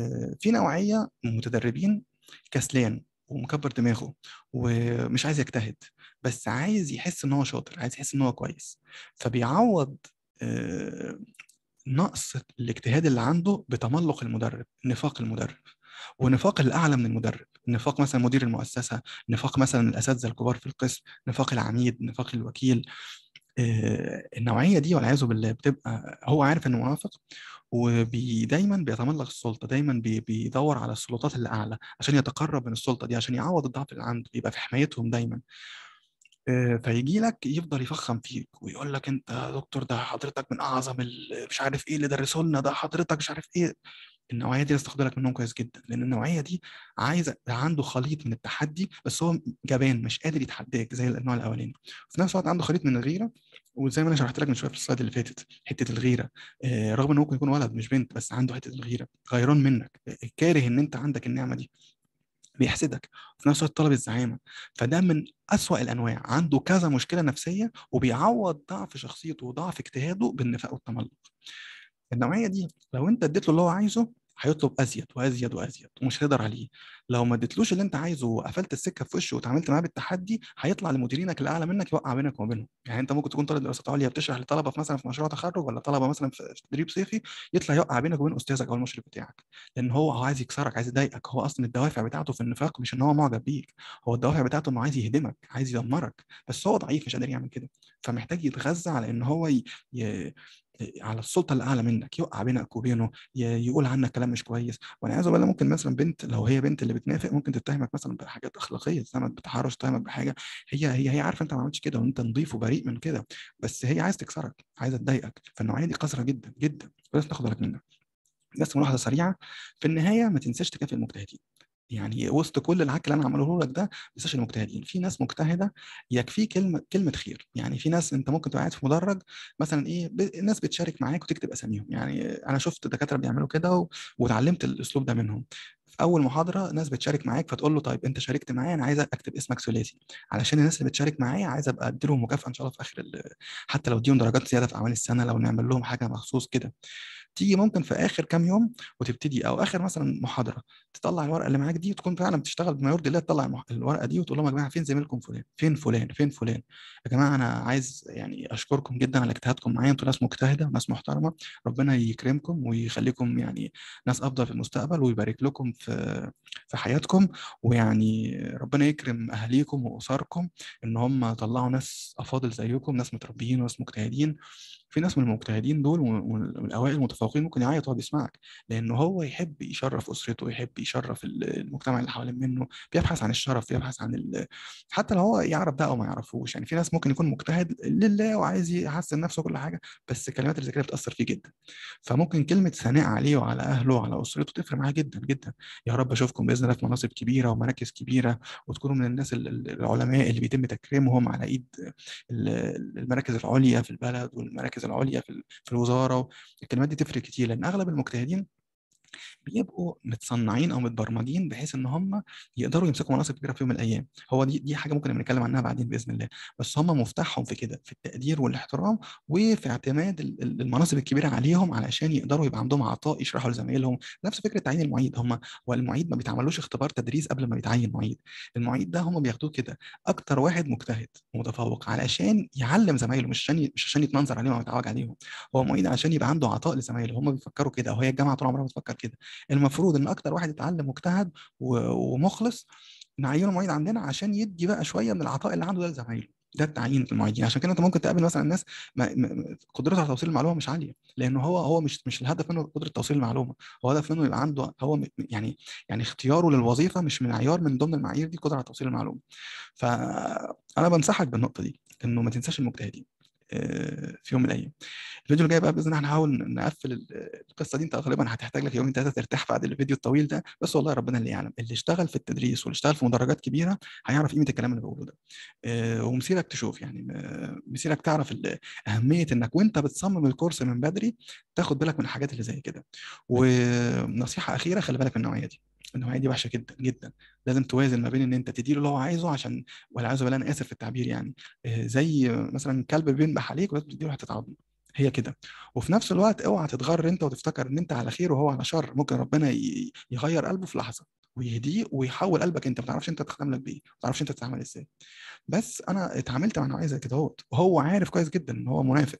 آه، في نوعيه متدربين كسلان ومكبر دماغه ومش عايز يجتهد بس عايز يحس ان هو شاطر عايز يحس ان هو كويس فبيعوض آه، نقص الاجتهاد اللي عنده بتملق المدرب نفاق المدرب ونفاق الاعلى من المدرب نفاق مثلا مدير المؤسسه نفاق مثلا الاساتذه الكبار في القسم نفاق العميد نفاق الوكيل آه، النوعيه دي والعياذ بالله بتبقى هو عارف انه منافق ودايما بيتملق السلطه دايما بيدور على السلطات الاعلى عشان يتقرب من السلطه دي عشان يعوض الضعف اللي عنده يبقى في حمايتهم دايما آه، فيجي لك يفضل يفخم فيك ويقول لك انت يا دكتور ده حضرتك من اعظم مش عارف ايه اللي درسوا لنا ده حضرتك مش عارف ايه النوعيه دي استخدم لك منهم كويس جدا لان النوعيه دي عايزه عنده خليط من التحدي بس هو جبان مش قادر يتحداك زي النوع الاولاني وفي نفس الوقت عنده خليط من الغيره وزي ما انا شرحت لك من شويه في السلايد اللي فاتت حته الغيره آه، رغم انه ممكن يكون ولد مش بنت بس عنده حته الغيره غيران منك آه، كاره ان انت عندك النعمه دي بيحسدك وفي نفس الوقت طلب الزعامه فده من أسوأ الانواع عنده كذا مشكله نفسيه وبيعوض ضعف شخصيته وضعف اجتهاده بالنفاق والتملق النوعيه دي لو انت اديت له اللي هو عايزه هيطلب ازيد وازيد وازيد ومش هيقدر عليه لو ما اديتلوش اللي انت عايزه وقفلت السكه في وشه وتعاملت معاه بالتحدي هيطلع لمديرينك الاعلى منك يوقع بينك وما بينهم يعني انت ممكن تكون طالب دراسات عليا بتشرح لطلبه في مثلا في مشروع تخرج ولا طلبه مثلا في تدريب صيفي يطلع يوقع بينك وبين استاذك او المشرف بتاعك لان هو هو عايز يكسرك عايز يضايقك هو اصلا الدوافع بتاعته في النفاق مش ان هو معجب بيك هو الدوافع بتاعته انه عايز يهدمك عايز يدمرك بس هو ضعيف مش قادر يعمل كده فمحتاج يتغذى على ان هو ي... ي... على السلطه الاعلى منك يوقع بينك وبينه يقول عنك كلام مش كويس وانا عايز اقول ممكن مثلا بنت لو هي بنت اللي بتنافق ممكن تتهمك مثلا بحاجات اخلاقيه تتهمك بتحرش تتهمك بحاجه هي هي هي عارفه انت ما عملتش كده وانت نظيف وبريء من كده بس هي عايز تكسرك عايزه تضايقك فالنوعيه دي قذره جدا جدا ولازم تاخد بالك منها بس ملاحظه سريعه في النهايه ما تنساش تكافئ المجتهدين يعني وسط كل العك اللي انا عمله لك ده بيساش المجتهدين في ناس مجتهده يكفي كلمه كلمه خير يعني في ناس انت ممكن تبقى قاعد في مدرج مثلا ايه ب... الناس بتشارك معاك وتكتب اساميهم يعني انا شفت دكاتره بيعملوا كده و... وتعلمت الاسلوب ده منهم في اول محاضره ناس بتشارك معاك فتقول له طيب انت شاركت معايا انا عايز اكتب اسمك ثلاثي علشان الناس اللي بتشارك معايا عايز ابقى ادي لهم مكافاه ان شاء الله في اخر ال... حتى لو اديهم درجات زياده في اعمال السنه لو نعمل لهم حاجه مخصوص كده تيجي ممكن في اخر كام يوم وتبتدي او اخر مثلا محاضره تطلع الورقه اللي معاك دي وتكون فعلا بتشتغل بما يرضي الله تطلع الورقه دي وتقول لهم يا جماعه فين زميلكم فلان فين فلان فين فلان يا جماعه انا عايز يعني اشكركم جدا على اجتهادكم معايا انتوا ناس مجتهده وناس محترمه ربنا يكرمكم ويخليكم يعني ناس افضل في المستقبل ويبارك لكم في في حياتكم ويعني ربنا يكرم اهاليكم واسركم ان هم طلعوا ناس افاضل زيكم ناس متربيين وناس مجتهدين في ناس من المجتهدين دول ومن الاوائل المتفوقين ممكن يعيط وهو بيسمعك لان هو يحب يشرف اسرته يحب يشرف المجتمع اللي حوالين منه بيبحث عن الشرف بيبحث عن ال... حتى لو هو يعرف ده او ما يعرفوش يعني في ناس ممكن يكون مجتهد لله وعايز يحسن نفسه كل حاجه بس الكلمات اللي الذكريه بتاثر فيه جدا فممكن كلمه ثناء عليه وعلى اهله وعلى اسرته تفرق معاه جدا جدا يا رب اشوفكم باذن الله في مناصب كبيره ومراكز كبيره وتكونوا من الناس العلماء اللي بيتم تكريمهم على ايد المراكز العليا في البلد والمراكز المراكز العليا في الوزاره الكلمات دي تفرق كتير لان اغلب المجتهدين بيبقوا متصنعين او متبرمجين بحيث ان هم يقدروا يمسكوا مناصب كبيره في يوم من الايام هو دي دي حاجه ممكن نتكلم عنها بعدين باذن الله بس هم مفتاحهم في كده في التقدير والاحترام وفي اعتماد المناصب الكبيره عليهم علشان يقدروا يبقى عندهم عطاء يشرحوا لزمايلهم نفس فكره تعيين المعيد هم هو المعيد ما بيتعملوش اختبار تدريس قبل ما بيتعين معيد المعيد ده هم بياخدوه كده اكتر واحد مجتهد ومتفوق علشان يعلم زمايله مش عشان مش عشان يتنظر عليهم او يتعوج عليهم هو معيد عشان يبقى عنده عطاء لزمايله هم بيفكروا كده وهي الجامعه طول عمرها بتفكر كده المفروض ان اكتر واحد يتعلم مجتهد ومخلص نعينه معيد عندنا عشان يدي بقى شويه من العطاء اللي عنده ده لزمايله ده التعيين المعيدين يعني عشان كده انت ممكن تقابل مثلا ناس قدرته على توصيل المعلومه مش عاليه لان هو هو مش مش الهدف منه قدره توصيل المعلومه هو هدف منه يبقى عنده هو يعني يعني اختياره للوظيفه مش معيار من, من ضمن المعايير دي قدره على توصيل المعلومه فانا بنصحك بالنقطه دي انه ما تنساش المجتهدين آه، في يوم من الايام الفيديو الجاي بقى باذن الله هنحاول نقفل القصه دي انت غالبا هتحتاج لك يومين ثلاثه ترتاح بعد الفيديو الطويل ده بس والله ربنا اللي يعلم اللي اشتغل في التدريس واللي اشتغل في مدرجات كبيره هيعرف قيمه الكلام اللي بقوله ده آه، ومسيرك تشوف يعني مسيرك تعرف اهميه انك وانت بتصمم الكورس من بدري تاخد بالك من الحاجات اللي زي كده ونصيحه اخيره خلي بالك من النوعيه دي النوعيه دي وحشه جدا جدا لازم توازن ما بين ان انت تديله اللي هو عايزه عشان ولا عايزه بلا انا اسف في التعبير يعني آه، زي مثلا كلب بينبح عليك ولازم تديله حته عظم هي كده وفي نفس الوقت اوعى تتغر انت وتفتكر ان انت على خير وهو على شر ممكن ربنا يغير قلبه في لحظه ويهديه ويحول قلبك انت ما تعرفش انت تخدم لك بايه ما تعرفش انت تتعامل ازاي بس انا اتعاملت مع نوعيه زي كده اهوت وهو عارف كويس جدا ان هو منافق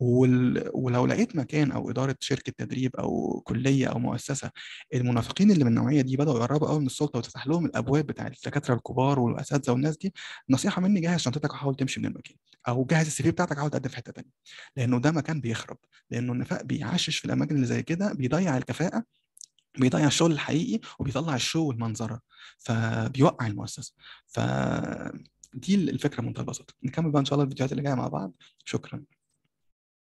وال... ولو لقيت مكان او اداره شركه تدريب او كليه او مؤسسه المنافقين اللي من النوعيه دي بداوا يقربوا قوي من السلطه وتفتح لهم الابواب بتاع الدكاتره الكبار والاساتذه والناس دي نصيحه مني جهز شنطتك وحاول تمشي من المكان او جهز السي في بتاعتك وحاول تقدم في حته ثانيه لانه ده مكان بيخرب لانه النفاق بيعشش في الاماكن اللي زي كده بيضيع الكفاءه بيضيع الشغل الحقيقي وبيطلع الشو والمنظره فبيوقع المؤسسه فدي دي الفكره بمنتهى البساطه نكمل بقى ان شاء الله الفيديوهات اللي جايه مع بعض شكرا